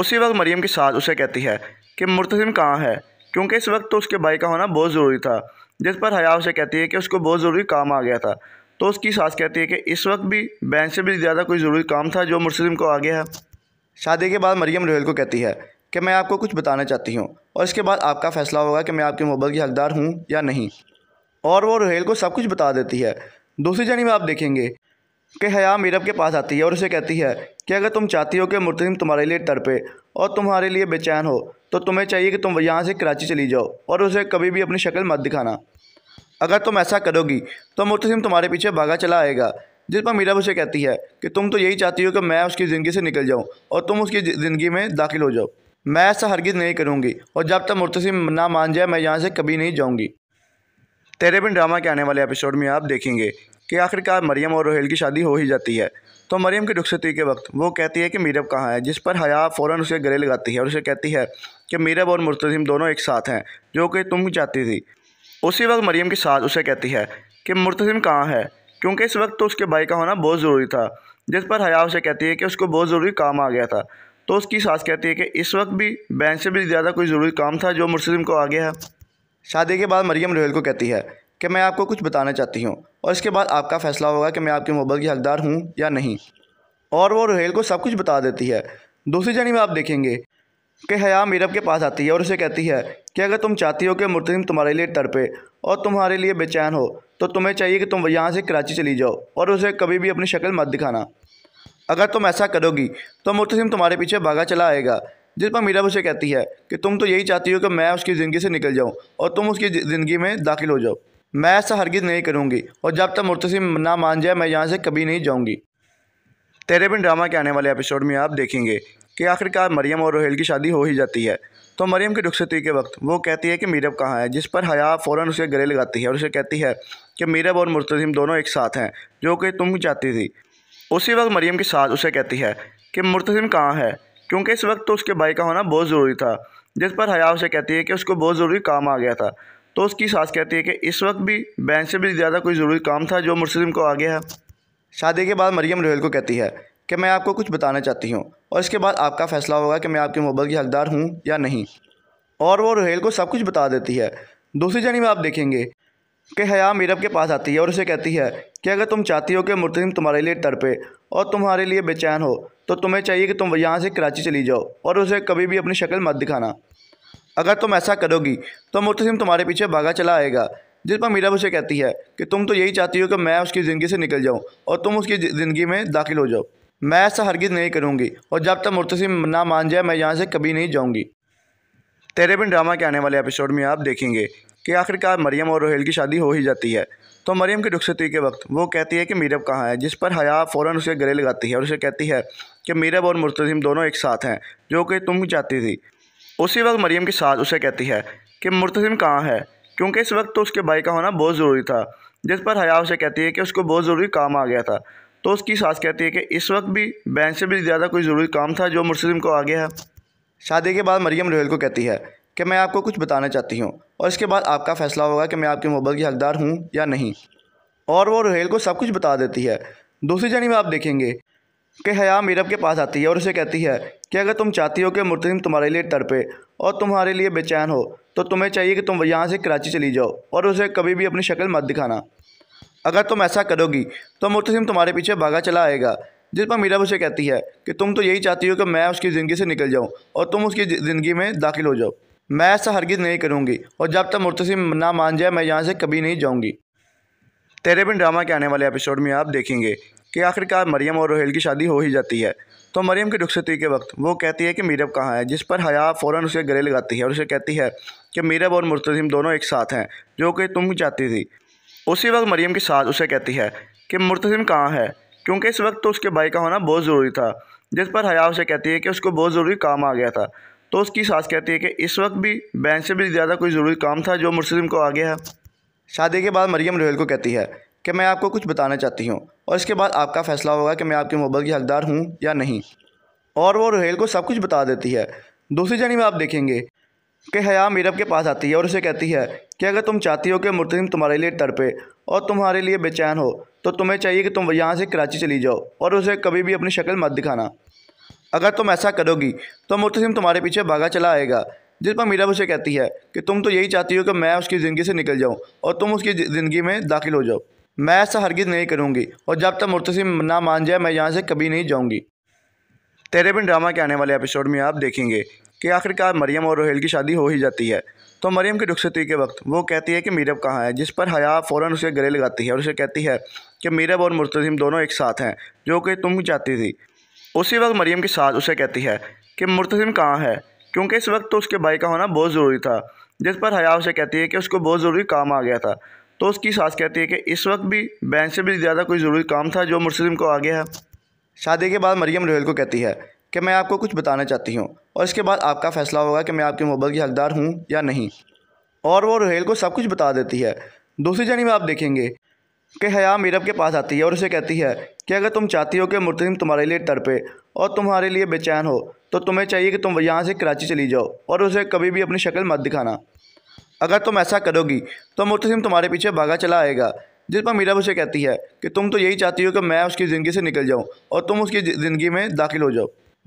उसी वक्त मरियम के साथ उसे कहती है कि मुर्तजिम कहाँ है क्योंकि इस वक्त तो उसके भाई का होना बहुत ज़रूरी था जिस पर हया उसे कहती है कि उसको बहुत ज़रूरी काम आ गया था तो उसकी सास कहती है कि इस वक्त भी बैंक से भी ज़्यादा कोई ज़रूरी काम था जो मुर्तजिम को आ गया है शादी के बाद मरियम रोहेल को कहती है कि मैं आपको कुछ बताना चाहती हूँ और इसके बाद आपका फ़ैसला होगा कि मैं आपकी मोहब्बत की हकदार हूँ या नहीं और वो रोहेल को सब कुछ बता देती है दूसरी में आप देखेंगे कि हया मीरब के पास आती है और उसे कहती है कि अगर तुम चाहती हो कि मुर्तसिम तुम्हारे लिए तड़पे और तुम्हारे लिए बेचैन हो तो तुम्हें चाहिए कि तुम यहाँ से कराची चली जाओ और उसे कभी भी अपनी शक्ल मत दिखाना अगर तुम ऐसा करोगी तो मुर्तसिम तुम्हारे पीछे भागा चला आएगा जिस पर मीरब उसे कहती है कि तुम तो यही चाहती हो कि मैं उसकी ज़िंदगी से निकल जाऊँ और तुम उसकी ज़िंदगी में दाखिल हो जाओ मैं ऐसा हरगिज़ नहीं करूँगी और जब तक मुर्तसिम ना मान जाए मैं यहाँ से कभी नहीं जाऊँगी तेरे बिन ड्रामा के आने वाले एपिसोड में आप देखेंगे कि आखिरकार मरियम और रोहेल की शादी हो ही जाती है तो मरियम की रुखसती के वक्त वो कहती है कि मीरब कहाँ है जिस पर हया फ़ौरन उसे गले लगाती है और उसे कहती है कि मीरब और मुर्तजिम दोनों एक साथ हैं जो कि तुम चाहती थी उसी वक्त मरियम की साथ उसे कहती है कि मुर्तजिम कहाँ है क्योंकि इस वक्त तो उसके भाई का होना बहुत ज़रूरी था जिस पर हया उसे कहती है कि उसको बहुत ज़रूरी काम आ गया था तो उसकी सास कहती है कि इस वक्त भी बैंक से भी ज़्यादा कोई ज़रूरी काम था जो मुस्लिम को आ गया है शादी के बाद मरियम रोहेल को कहती है कि मैं आपको कुछ बताना चाहती हूँ और इसके बाद आपका फ़ैसला होगा कि मैं आपकी मोहब्बत की हकदार हूँ या नहीं और वो रोहेल को सब कुछ बता देती है दूसरी जानब आप देखेंगे कि हया मीरब के पास आती है और उसे कहती है कि अगर तुम चाहती हो कि मुर्तसिम तुम्हारे लिए तड़पे और तुम्हारे लिए बेचैन हो तो तुम्हें चाहिए कि तुम यहाँ से कराची चली जाओ और उसे कभी भी अपनी शक्ल मत दिखाना अगर तुम ऐसा करोगी तो मुतसिम तुम्हारे पीछे भागा चला आएगा जिस पर मीरा उसे कहती है कि तुम तो यही चाहती हो कि मैं उसकी ज़िंदगी से निकल जाऊँ और तुम उसकी ज़िंदगी में दाखिल हो जाओ मैं ऐसा हरगिज़ नहीं करूँगी और जब तक मुर्तसिम ना मान जाए मैं यहाँ से कभी नहीं जाऊँगी तेरे बिन ड्रामा के आने वाले एपिसोड में आप देखेंगे कि आखिरकार मरियम और रोहेल की शादी हो ही जाती है तो मरियम की रुखसती के वक्त वो कहती है कि मीरब कहाँ है जिस पर हया फ़ौरन उसे गले लगाती है और उसे कहती है कि मीरब और मुर्तजिम दोनों एक साथ हैं जो कि तुम चाहती थी उसी वक्त मरीम की साथ उसे कहती है कि मुर्तसिम कहाँ है क्योंकि इस वक्त तो उसके भाई का होना बहुत ज़रूरी था जिस पर हया उसे कहती है कि उसको बहुत ज़रूरी काम आ गया था तो उसकी सास कहती है कि इस वक्त भी बहन से भी ज़्यादा कोई ज़रूरी काम था जो मुर्तसिम को आ गया है शादी के बाद मरीम रोहेल को कहती है कि मैं आपको कुछ बताना चाहती हूँ और इसके बाद आपका फ़ैसला होगा कि मैं आपकी मोहब्बत की हकदार हूँ या नहीं और वो रोहेल को सब कुछ बता देती है दूसरी जानब आप देखेंगे कि हया मीरब के पास आती है और उसे कहती है कि अगर तुम चाहती हो कि मुर्तसिम तुम्हारे लिए तड़पे और तुम्हारे लिए बेचैन हो तो तुम्हें चाहिए कि तुम यहाँ से कराची चली जाओ और उसे कभी भी अपनी शक्ल मत दिखाना अगर तुम ऐसा करोगी तो मुर्तसिम तुम्हारे पीछे भागा चला आएगा जिस पर मीरब उसे कहती है कि तुम तो यही चाहती हो कि मैं उसकी ज़िंदगी से निकल जाऊँ और तुम उसकी ज़िंदगी में दाखिल हो जाओ मैं ऐसा हरगिज़ नहीं करूँगी और जब तक मुर्तसिम ना मान जाए मैं यहाँ से कभी नहीं जाऊँगी तेरे बिन ड्रामा के आने वाले एपिसोड में आप देखेंगे कि आखिरकार मरियम और रोहेल की शादी हो ही जाती है तो मरियम की रुखसती के वक्त वो कहती है कि मीरब कहाँ है जिस पर हया फ़ौरन उसे गले लगाती है और उसे कहती है कि मीरब और मुर्तजिम दोनों एक साथ हैं जो कि तुम चाहती थी उसी वक्त मरियम की साथ उसे कहती है कि मुर्तजिम कहाँ है क्योंकि इस वक्त तो उसके भाई का होना बहुत ज़रूरी था जिस पर हया उसे कहती है कि उसको बहुत ज़रूरी काम आ गया था तो उसकी सास कहती है कि इस वक्त भी बैंक से भी ज़्यादा कोई ज़रूरी काम था जो मुर्तजिम को आ गया है शादी के बाद मरियम रोहेल को कहती है कि मैं आपको कुछ बताना चाहती हूँ और इसके बाद आपका फ़ैसला होगा कि मैं आपके मोहब्बत की हकदार हूँ या नहीं और वो रोहेल को सब कुछ बता देती है दूसरी में आप देखेंगे कि हया मीरब के पास आती है और उसे कहती है कि अगर तुम चाहती हो कि मुर्तजिम तुम्हारे लिए तड़पे और तुम्हारे लिए बेचैन हो तो तुम्हें चाहिए कि तुम यहाँ से कराची चली जाओ और उसे कभी भी अपनी शक्ल मत दिखाना अगर तुम ऐसा करोगी तो मुर्तजिम तुम्हारे पीछे भागा चला आएगा जिस पर मीरब उसे कहती है कि तुम तो यही चाहती हो कि मैं उसकी ज़िंदगी से निकल जाऊँ और तुम उसकी ज़िंदगी में दाखिल हो जाओ मैं ऐसा हरगिज़ नहीं करूँगी और जब तक मुर्तसिम ना मान जाए मैं यहाँ से कभी नहीं जाऊँगी तेरे बिन ड्रामा के आने वाले एपिसोड में आप देखेंगे कि आखिरकार मरियम और रोहेल की शादी हो ही जाती है तो मरियम की रुखसती के वक्त वो कहती है कि मीरब कहाँ है जिस पर हया फ़ौरन उसे गले लगाती है और उसे कहती है कि मीरब और मुर्तजिम दोनों एक साथ हैं जो कि तुम चाहती थी उसी वक्त मरियम की साथ उसे कहती है कि मुर्तजिम कहाँ है क्योंकि इस वक्त तो उसके भाई का होना बहुत ज़रूरी था जिस पर हया उसे कहती है कि उसको बहुत ज़रूरी काम आ गया था तो उसकी सास कहती है कि इस वक्त भी बैंक से भी ज़्यादा कोई ज़रूरी काम था जो मुस्लिम को आ गया है शादी के बाद मरियम रोहेल को कहती है कि मैं आपको कुछ बताना चाहती हूँ और इसके बाद आपका फ़ैसला होगा कि मैं आपकी मोहब्बत की हकदार हूँ या नहीं और वो रोहेल को सब कुछ बता देती है दूसरी जानी आप देखेंगे कि हया मीरब के पास आती है और उसे कहती है कि अगर तुम चाहती हो कि मुर्तजिम तुम्हारे लिए तड़पे और तुम्हारे लिए बेचैन हो तो तुम्हें चाहिए कि तुम यहाँ से कराची चली जाओ और उसे कभी भी अपनी शक्ल मत दिखाना अगर तुम ऐसा करोगी तो मुर्तसिम तुम्हारे पीछे भागा चला आएगा जिस पर मीरा उसे कहती है कि तुम तो यही चाहती हो कि मैं उसकी ज़िंदगी से निकल जाऊँ और तुम उसकी ज़िंदगी में दाखिल हो जाओ मैं ऐसा हरगिज़ नहीं करूँगी और जब तक मुर्तसिम ना मान जाए मैं यहाँ से कभी नहीं जाऊँगी तेरे बिन ड्रामा के आने वाले एपिसोड में आप देखेंगे कि आखिरकार मरियम और रोहेल की शादी हो ही जाती है तो मरियम की रुखसती के वक्त वो कहती है कि मीरब कहाँ है जिस पर हया फ़ौरन उसे गले लगाती है और उसे कहती है कि मीरब और मुर्तजिम दोनों एक साथ हैं जो कि तुम चाहती थी उसी वक्त मरीम की साथ उसे कहती है कि मुर्तसिम कहाँ है क्योंकि इस वक्त तो उसके भाई का होना बहुत ज़रूरी था जिस पर हया उसे कहती है कि उसको बहुत ज़रूरी काम आ गया था तो उसकी सास कहती है कि इस वक्त भी बैंक से भी ज़्यादा कोई ज़रूरी काम था जो मुर्तसिम को आ गया है शादी के बाद मरीम रोहेल को कहती है कि मैं आपको कुछ बताना चाहती हूँ और इसके बाद आपका फ़ैसला होगा कि मैं आपकी मोहब्बत की हकदार हूँ या नहीं और वो रोहेल को सब कुछ बता देती है दूसरी में आप देखेंगे कि हया मीरब के पास आती है और उसे कहती है कि अगर तुम चाहती हो कि मुर्तजिम तुम्हारे लिए तड़पे और तुम्हारे लिए बेचैन हो तो तुम्हें चाहिए कि तुम यहाँ से कराची चली जाओ और उसे कभी भी अपनी शक्ल मत दिखाना अगर तुम ऐसा करोगी तो मुर्तजिम तुम्हारे पीछे भागा चला आएगा जिस पर मीरा उसे कहती है कि तुम तो यही चाहती हो कि मैं उसकी ज़िंदगी से निकल जाऊँ और तुम उसकी ज़िंदगी में दाखिल हो जाओ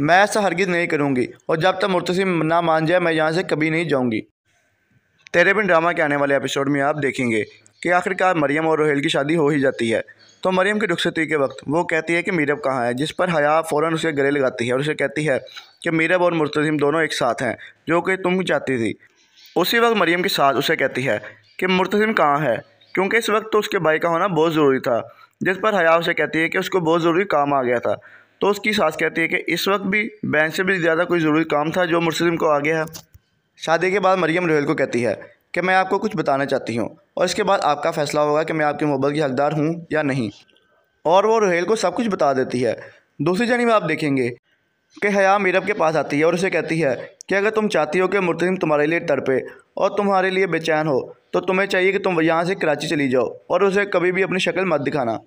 मैं ऐसा हरगिज़ नहीं करूँगी और जब तक मुर्तसिम ना मान जाए मैं यहाँ से कभी नहीं जाऊँगी तेरे बिन ड्रामा के आने वाले एपिसोड में आप देखेंगे कि आखिरकार मरियम और रोहेल की शादी हो ही जाती है तो मरीम की रुखसती के वक्त वो कहती है कि मीरब कहाँ है जिस पर हया फ़ौरन उसे गले लगाती है और उसे कहती है कि मीरब और मुर्तजिम दोनों एक साथ हैं जो कि तुम चाहती थी उसी वक्त मरीम की साथ उसे कहती है कि मुर्तजिम कहाँ है क्योंकि इस वक्त तो उसके भाई का होना बहुत ज़रूरी था जिस पर हया उसे कहती है कि उसको बहुत ज़रूरी काम आ गया था तो उसकी सास कहती है कि इस वक्त भी बैंक से भी ज़्यादा कोई ज़रूरी काम था जो मुर्तजिम को आ गया है शादी के बाद मरियम रोहेल को कहती है कि मैं आपको कुछ बताना चाहती हूँ और इसके बाद आपका फ़ैसला होगा कि मैं आपके मोबाइल की हकदार हूँ या नहीं और वो रोहेल को सब कुछ बता देती है दूसरी में आप देखेंगे कि हया मीरब के पास आती है और उसे कहती है कि अगर तुम चाहती हो कि मुर्तसिम तुम्हारे लिए तड़पे और तुम्हारे लिए बेचैन हो तो तुम्हें चाहिए कि तुम यहाँ से कराची चली जाओ और उसे कभी भी अपनी शक्ल मत दिखाना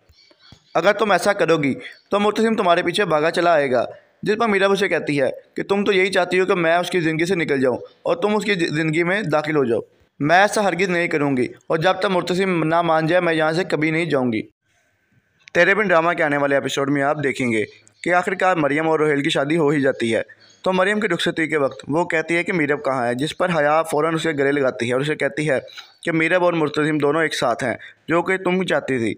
अगर तुम ऐसा करोगी तो मुर्तसिम तुम्हारे पीछे भागा चला आएगा जिस पर मीरब उसे कहती है कि तुम तो यही चाहती हो कि मैं उसकी ज़िंदगी से निकल जाऊँ और तुम उसकी ज़िंदगी में दाखिल हो जाओ मैं ऐसा हरगिज़ नहीं करूँगी और जब तक मुर्तसिम ना मान जाए मैं यहाँ से कभी नहीं जाऊँगी तेरे बिन ड्रामा के आने वाले एपिसोड में आप देखेंगे कि आखिरकार मरियम और रोहेल की शादी हो ही जाती है तो मरियम की रुखसती के वक्त वो कहती है कि मीरब कहाँ है जिस पर हया फ़ौरन उसे गले लगाती है और उसे कहती है कि मीरब और मुर्तजिम दोनों एक साथ हैं जो कि तुम चाहती थी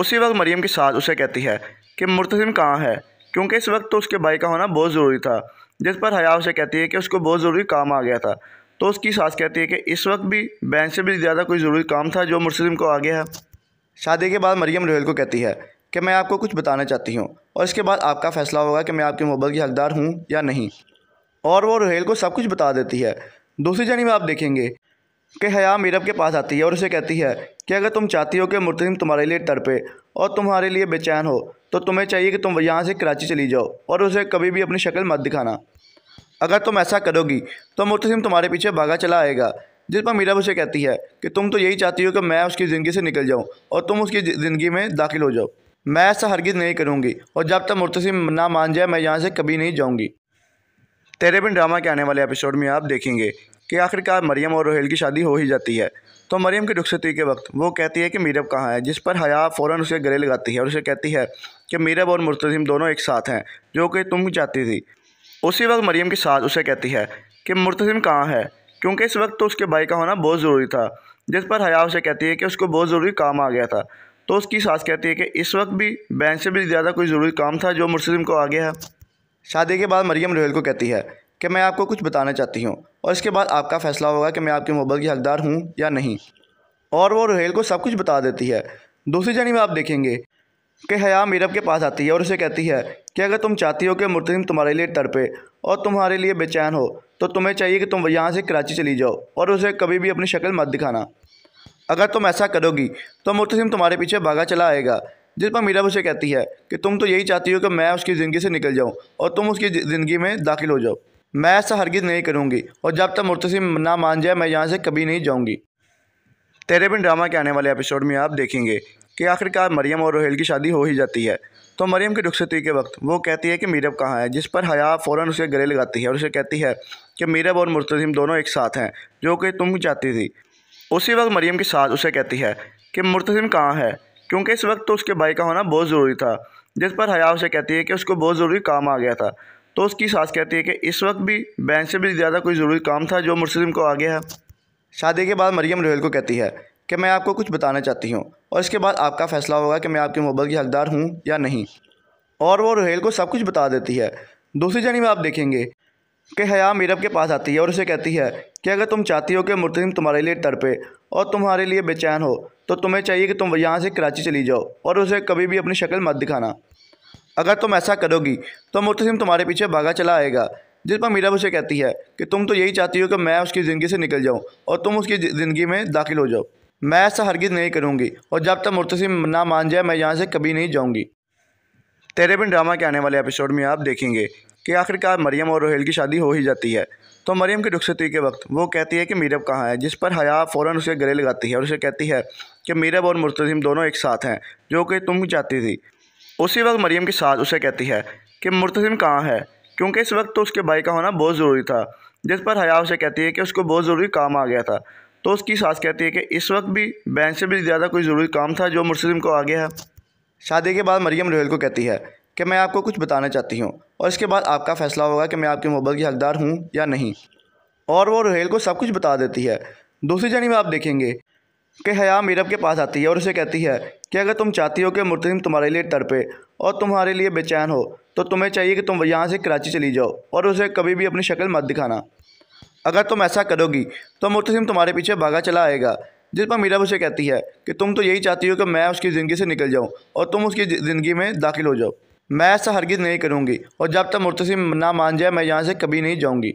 उसी वक्त मरियम की साथ उसे कहती है कि मुर्तजिम कहाँ है क्योंकि इस वक्त तो उसके भाई का होना बहुत ज़रूरी था जिस पर हया उसे कहती है कि उसको बहुत ज़रूरी काम आ गया था तो उसकी सास कहती है कि इस वक्त भी बैंक से भी ज़्यादा कोई ज़रूरी काम था जो मुस्लिम को आ गया है शादी के बाद मरियम रोहेल को कहती है कि मैं आपको कुछ बताना चाहती हूँ और इसके बाद आपका फ़ैसला होगा कि मैं आपकी मोहब्बत की हकदार हूँ या नहीं और वो रोहेल को सब कुछ बता देती है दूसरी जानी आप देखेंगे कि हया मीरब के पास आती है और उसे कहती है कि अगर तुम चाहती हो कि मुर्तसिम तुम्हारे लिए तड़पे और तुम्हारे लिए बेचैन हो तो तुम्हें चाहिए कि तुम यहाँ से कराची चली जाओ और उसे कभी भी अपनी शक्ल मत दिखाना अगर तुम ऐसा करोगी तो मुर्तसिम तुम्हारे पीछे भागा चला आएगा जिस पर मीरा उसे कहती है कि तुम तो यही चाहती हो कि मैं उसकी ज़िंदगी से निकल जाऊँ और तुम उसकी ज़िंदगी में दाखिल हो जाओ मैं ऐसा हरगिज़ नहीं करूँगी और जब तक मुर्तसिम ना मान जाए मैं यहाँ से कभी नहीं जाऊँगी तेरे बिन ड्रामा के आने वाले एपिसोड में आप देखेंगे कि आखिरकार मरियम और रोहेल की शादी हो ही जाती है तो मरियम की रुखसती के वक्त वो कहती है कि मीरब कहाँ है जिस पर हया फ़ौरन उसे गले लगाती है और उसे कहती है कि मीरब और मुर्तजिम दोनों एक साथ हैं जो कि तुम चाहती थी उसी वक्त मरीम के साथ उसे कहती है कि मुर्तजिम कहाँ है क्योंकि इस वक्त तो उसके भाई का होना बहुत ज़रूरी था जिस पर हया उसे कहती है कि उसको बहुत ज़रूरी काम आ गया था तो उसकी सास कहती है कि इस वक्त भी बैंक से भी ज़्यादा कोई ज़रूरी काम था जो मुर्तजिम को आ गया है शादी के बाद मरीम रोहेल को कहती है कि मैं आपको कुछ बताना चाहती हूँ और इसके बाद आपका फ़ैसला होगा कि मैं आपकी मोहब्बत की हकदार हूँ या नहीं और वो रोहेल को सब कुछ बता देती है दूसरी में आप देखेंगे कि हया मीरब के पास आती है और उसे कहती है कि अगर तुम चाहती हो कि मुर्तजिम तुम्हारे लिए तड़पे और तुम्हारे लिए बेचैन हो तो तुम्हें चाहिए कि तुम यहाँ से कराची चली जाओ और उसे कभी भी अपनी शक्ल मत दिखाना अगर तुम ऐसा करोगी तो मुर्तजिम तुम्हारे पीछे भागा चला आएगा जिस पर मीरब उसे कहती है कि तुम तो यही चाहती हो कि मैं उसकी ज़िंदगी से निकल जाऊँ और तुम उसकी ज़िंदगी में दाखिल हो जाओ मैं ऐसा हरगिज़ नहीं करूँगी और जब तक मुर्तसिम ना मान जाए मैं यहाँ से कभी नहीं जाऊँगी तेरे बिन ड्रामा के आने वाले एपिसोड में आप देखेंगे कि आखिरकार मरियम और रोहेल की शादी हो ही जाती है तो मरियम की रुखसती के वक्त वो कहती है कि मीरब कहाँ है जिस पर हया फ़ौरन उसे गले लगाती है और उसे कहती है कि मीरब और मुर्तजिम दोनों एक साथ हैं जो कि तुम चाहती थी उसी वक्त मरियम की साथ उसे कहती है कि मुर्तजिम कहाँ है क्योंकि इस वक्त तो उसके भाई का होना बहुत ज़रूरी था जिस पर हया उसे कहती है कि उसको बहुत ज़रूरी काम आ गया था तो उसकी सास कहती है कि इस वक्त भी बैंक से भी ज़्यादा कोई ज़रूरी काम था जो मुर्तजिम को आ गया है शादी के बाद मरियम रोहेल को कहती है कि मैं आपको कुछ बताना चाहती हूँ और इसके बाद आपका फ़ैसला होगा कि मैं आपके मोहब्बत की हकदार हूँ या नहीं और वो रोहेल को सब कुछ बता देती है दूसरी में आप देखेंगे कि हया मीरब के पास आती है और उसे कहती है कि अगर तुम चाहती हो कि मुर्तजिम तुम्हारे लिए तड़पे और तुम्हारे लिए बेचैन हो तो तुम्हें चाहिए कि तुम यहाँ से कराची चली जाओ और उसे कभी भी अपनी शक्ल मत दिखाना अगर तुम ऐसा करोगी तो मुर्तसिम तुम्हारे पीछे भागा चला आएगा जिस पर मीरब उसे कहती है कि तुम तो यही चाहती हो कि मैं उसकी ज़िंदगी से निकल जाऊँ और तुम उसकी ज़िंदगी में दाखिल हो जाओ मैं ऐसा हरगिज़ नहीं करूँगी और जब तक मुर्तसिम ना मान जाए मैं यहाँ से कभी नहीं जाऊँगी तेरे बिन ड्रामा के आने वाले एपिसोड में आप देखेंगे कि आखिरकार मरियम और रोहेल की शादी हो ही जाती है तो मरियम की रुखसती के वक्त वो कहती है कि मीरब कहाँ है जिस पर हया फ़ौरन उसे गले लगाती है और उसे कहती है कि मीरब और मुर्तजिम दोनों एक साथ हैं जो कि तुम चाहती थी उसी वक्त मरियम के साथ उसे कहती है कि मुर्तजिम कहाँ है क्योंकि इस वक्त तो उसके भाई का होना बहुत ज़रूरी था जिस पर हया उसे कहती है कि उसको बहुत ज़रूरी काम आ गया था तो उसकी सास कहती है कि इस वक्त भी बैंक से भी ज़्यादा कोई ज़रूरी काम था जो मुस्लिम को आ गया है शादी के बाद मरियम रोहेल को कहती है कि मैं आपको कुछ बताना चाहती हूँ और इसके बाद आपका फ़ैसला होगा कि मैं आपकी मोहब्बत की हकदार हूँ या नहीं और वो रोहेल को सब कुछ बता देती है दूसरी जानब आप देखेंगे कि हया मीरब के पास आती है और उसे कहती है कि अगर तुम चाहती हो कि मुर्तजिम तुम्हारे लिए तड़पे और तुम्हारे लिए बेचैन हो तो तुम्हें चाहिए कि तुम यहाँ से कराची चली जाओ और उसे कभी भी अपनी शक्ल मत दिखाना अगर तुम ऐसा करोगी तो मुतसिम तुम्हारे पीछे भागा चला आएगा जिस पर मीरा उसे कहती है कि तुम तो यही चाहती हो कि मैं उसकी ज़िंदगी से निकल जाऊँ और तुम उसकी ज़िंदगी में दाखिल हो जाओ मैं ऐसा हरगिज़ नहीं करूँगी और जब तक मुर्तसिम ना मान जाए मैं यहाँ से कभी नहीं जाऊँगी